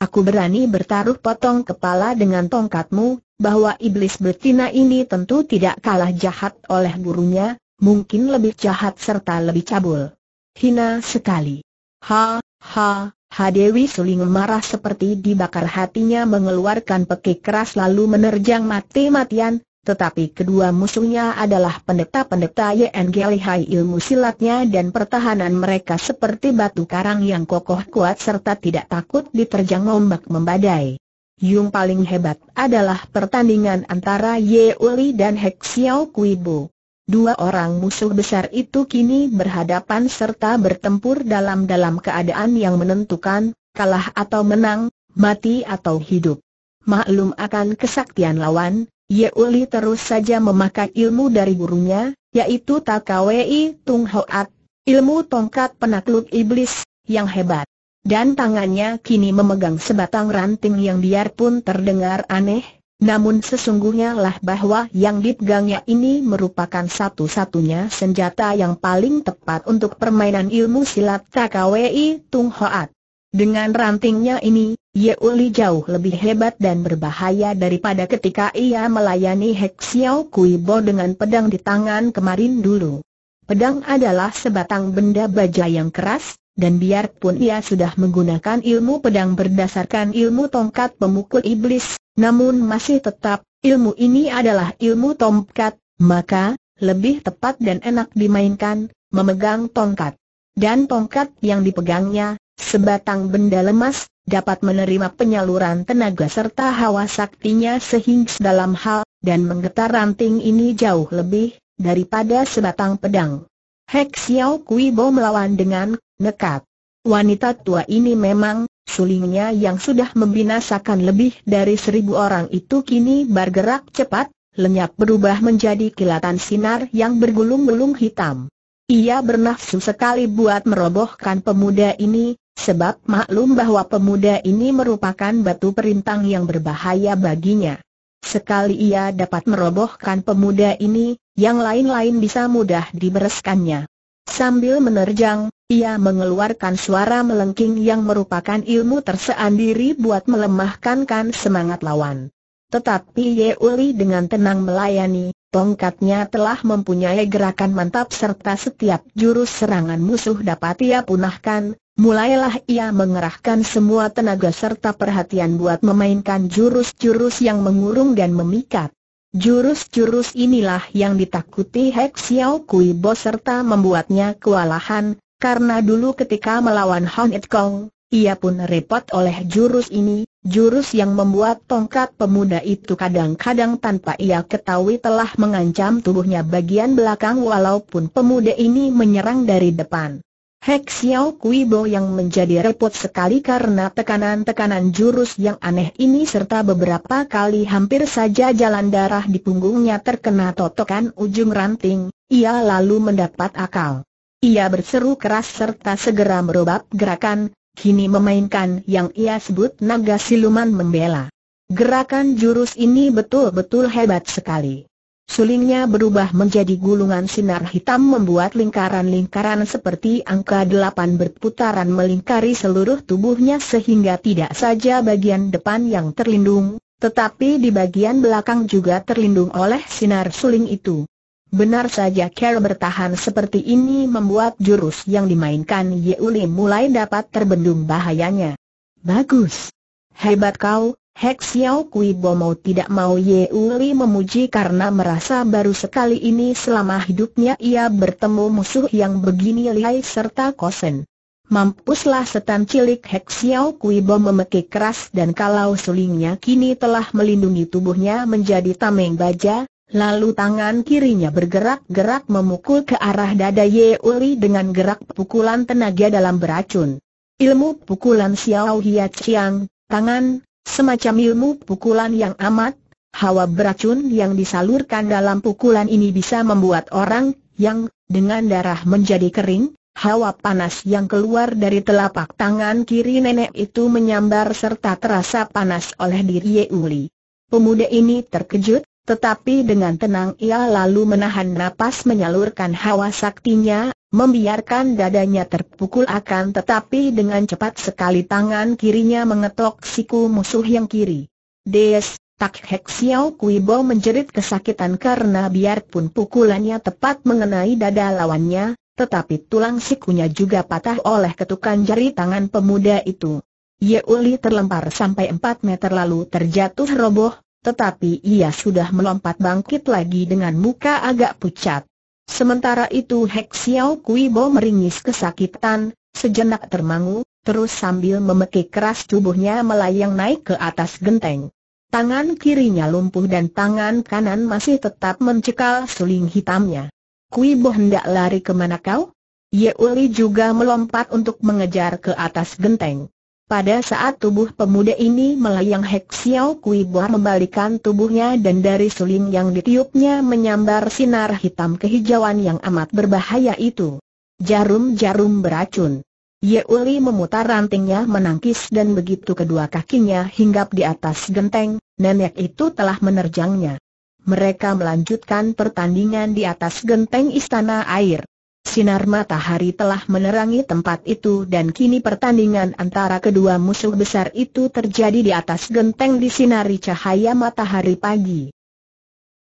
S1: Aku berani bertaruh potong kepala dengan tongkatmu, bahwa iblis betina ini tentu tidak kalah jahat oleh gurunya, mungkin lebih jahat serta lebih cabul. Hina sekali. Ha, ha, Hadewi Suling marah seperti dibakar hatinya mengeluarkan pekik keras lalu menerjang mati-matian, tetapi kedua musuhnya adalah pendeta-pendeta Yen Gelihai ilmu silatnya dan pertahanan mereka seperti batu karang yang kokoh kuat serta tidak takut diterjang ombak membadai. Yung paling hebat adalah pertandingan antara Ye Uli dan Hek Xiao Kuibo. Dua orang musuh besar itu kini berhadapan serta bertempur dalam-dalam keadaan yang menentukan, kalah atau menang, mati atau hidup. Maklum akan kesaktian lawan, Ye Uli terus saja memakai ilmu dari gurunya, yaitu Takawei Tung Hoat, ilmu tongkat penakluk iblis, yang hebat. Dan tangannya kini memegang sebatang ranting yang biarpun terdengar aneh, namun sesungguhnya lah bahwa yang dipegangnya ini merupakan satu-satunya senjata yang paling tepat untuk permainan ilmu silat TKWI Tung Hoat. Dengan rantingnya ini, Yeuli jauh lebih hebat dan berbahaya daripada ketika ia melayani Hek Xiao Kui Bo dengan pedang di tangan kemarin dulu. Pedang adalah sebatang benda baja yang keras, dan biarpun ia sudah menggunakan ilmu pedang berdasarkan ilmu tongkat pemukul iblis, namun masih tetap, ilmu ini adalah ilmu tongkat, maka, lebih tepat dan enak dimainkan, memegang tongkat. Dan tongkat yang dipegangnya, sebatang benda lemas, dapat menerima penyaluran tenaga serta hawa saktinya sehingga dalam hal, dan menggetar ranting ini jauh lebih, daripada sebatang pedang. Hek Xiao Kui Bo melawan dengan, nekat. Wanita tua ini memang, sulingnya yang sudah membinasakan lebih dari seribu orang itu kini bergerak cepat, lenyap berubah menjadi kilatan sinar yang bergulung-gulung hitam. Ia bernafsu sekali buat merobohkan pemuda ini, sebab maklum bahwa pemuda ini merupakan batu perintang yang berbahaya baginya. Sekali ia dapat merobohkan pemuda ini, yang lain-lain bisa mudah dibereskannya. Sambil menerjang, ia mengeluarkan suara melengking yang merupakan ilmu tersendiri buat melemahkan kan semangat lawan. Tetapi Ye Uli dengan tenang melayani, tongkatnya telah mempunyai gerakan mantap serta setiap jurus serangan musuh dapat ia punahkan, Mulailah ia mengerahkan semua tenaga serta perhatian buat memainkan jurus-jurus yang mengurung dan memikat. Jurus-jurus inilah yang ditakuti Hek Xiao Kui Bo serta membuatnya kewalahan, karena dulu ketika melawan Hong It Kong, ia pun repot oleh jurus ini, jurus yang membuat tongkat pemuda itu kadang-kadang tanpa ia ketahui telah mengancam tubuhnya bagian belakang walaupun pemuda ini menyerang dari depan. Hek Xiao Kui Bo yang menjadi repot sekali karena tekanan-tekanan jurus yang aneh ini serta beberapa kali hampir saja jalan darah di punggungnya terkena totokan ujung ranting, ia lalu mendapat akal. Ia berseru keras serta segera merobak gerakan, kini memainkan yang ia sebut naga siluman membela. Gerakan jurus ini betul-betul hebat sekali. Sulingnya berubah menjadi gulungan sinar hitam membuat lingkaran-lingkaran seperti angka delapan berputaran melingkari seluruh tubuhnya sehingga tidak saja bagian depan yang terlindung, tetapi di bagian belakang juga terlindung oleh sinar suling itu. Benar saja Carol bertahan seperti ini membuat jurus yang dimainkan Yeuli mulai dapat terbendung bahayanya. Bagus. Hebat kau, Hek Xiao Kui Bomo tidak mau Yeuli memuji karena merasa baru sekali ini selama hidupnya ia bertemu musuh yang begini lihai serta kosen. Mampuslah setan cilik Hek Xiao Kui Bo memekik keras dan kalau sulingnya kini telah melindungi tubuhnya menjadi tameng baja, Lalu tangan kirinya bergerak-gerak memukul ke arah dada Ye Uli dengan gerak pukulan tenaga dalam beracun. Ilmu pukulan Xiao Hia Chiang, tangan, semacam ilmu pukulan yang amat, hawa beracun yang disalurkan dalam pukulan ini bisa membuat orang yang dengan darah menjadi kering, Hawa panas yang keluar dari telapak tangan kiri nenek itu menyambar serta terasa panas oleh diri Ye Uli. Pemuda ini terkejut, tetapi dengan tenang ia lalu menahan napas menyalurkan hawa saktinya, membiarkan dadanya terpukul akan tetapi dengan cepat sekali tangan kirinya mengetok siku musuh yang kiri. Des, tak hek Kui Kuibo menjerit kesakitan karena biarpun pukulannya tepat mengenai dada lawannya, tetapi tulang sikunya juga patah oleh ketukan jari tangan pemuda itu. Yeuli terlempar sampai 4 meter lalu terjatuh roboh, tetapi ia sudah melompat bangkit lagi dengan muka agak pucat. Sementara itu Hek Xiao Kui Bo meringis kesakitan, sejenak termangu, terus sambil memekik keras tubuhnya melayang naik ke atas genteng. Tangan kirinya lumpuh dan tangan kanan masih tetap mencekal suling hitamnya. Kui Bo hendak lari kemana kau? Ye Uli juga melompat untuk mengejar ke atas genteng. Pada saat tubuh pemuda ini melayang Hek Xiao Kui Boa membalikan tubuhnya dan dari suling yang ditiupnya menyambar sinar hitam kehijauan yang amat berbahaya itu. Jarum-jarum beracun. Ye Uli memutar rantingnya menangkis dan begitu kedua kakinya hinggap di atas genteng, nenek itu telah menerjangnya. Mereka melanjutkan pertandingan di atas genteng istana air. Sinar matahari telah menerangi tempat itu dan kini pertandingan antara kedua musuh besar itu terjadi di atas genteng di disinari cahaya matahari pagi.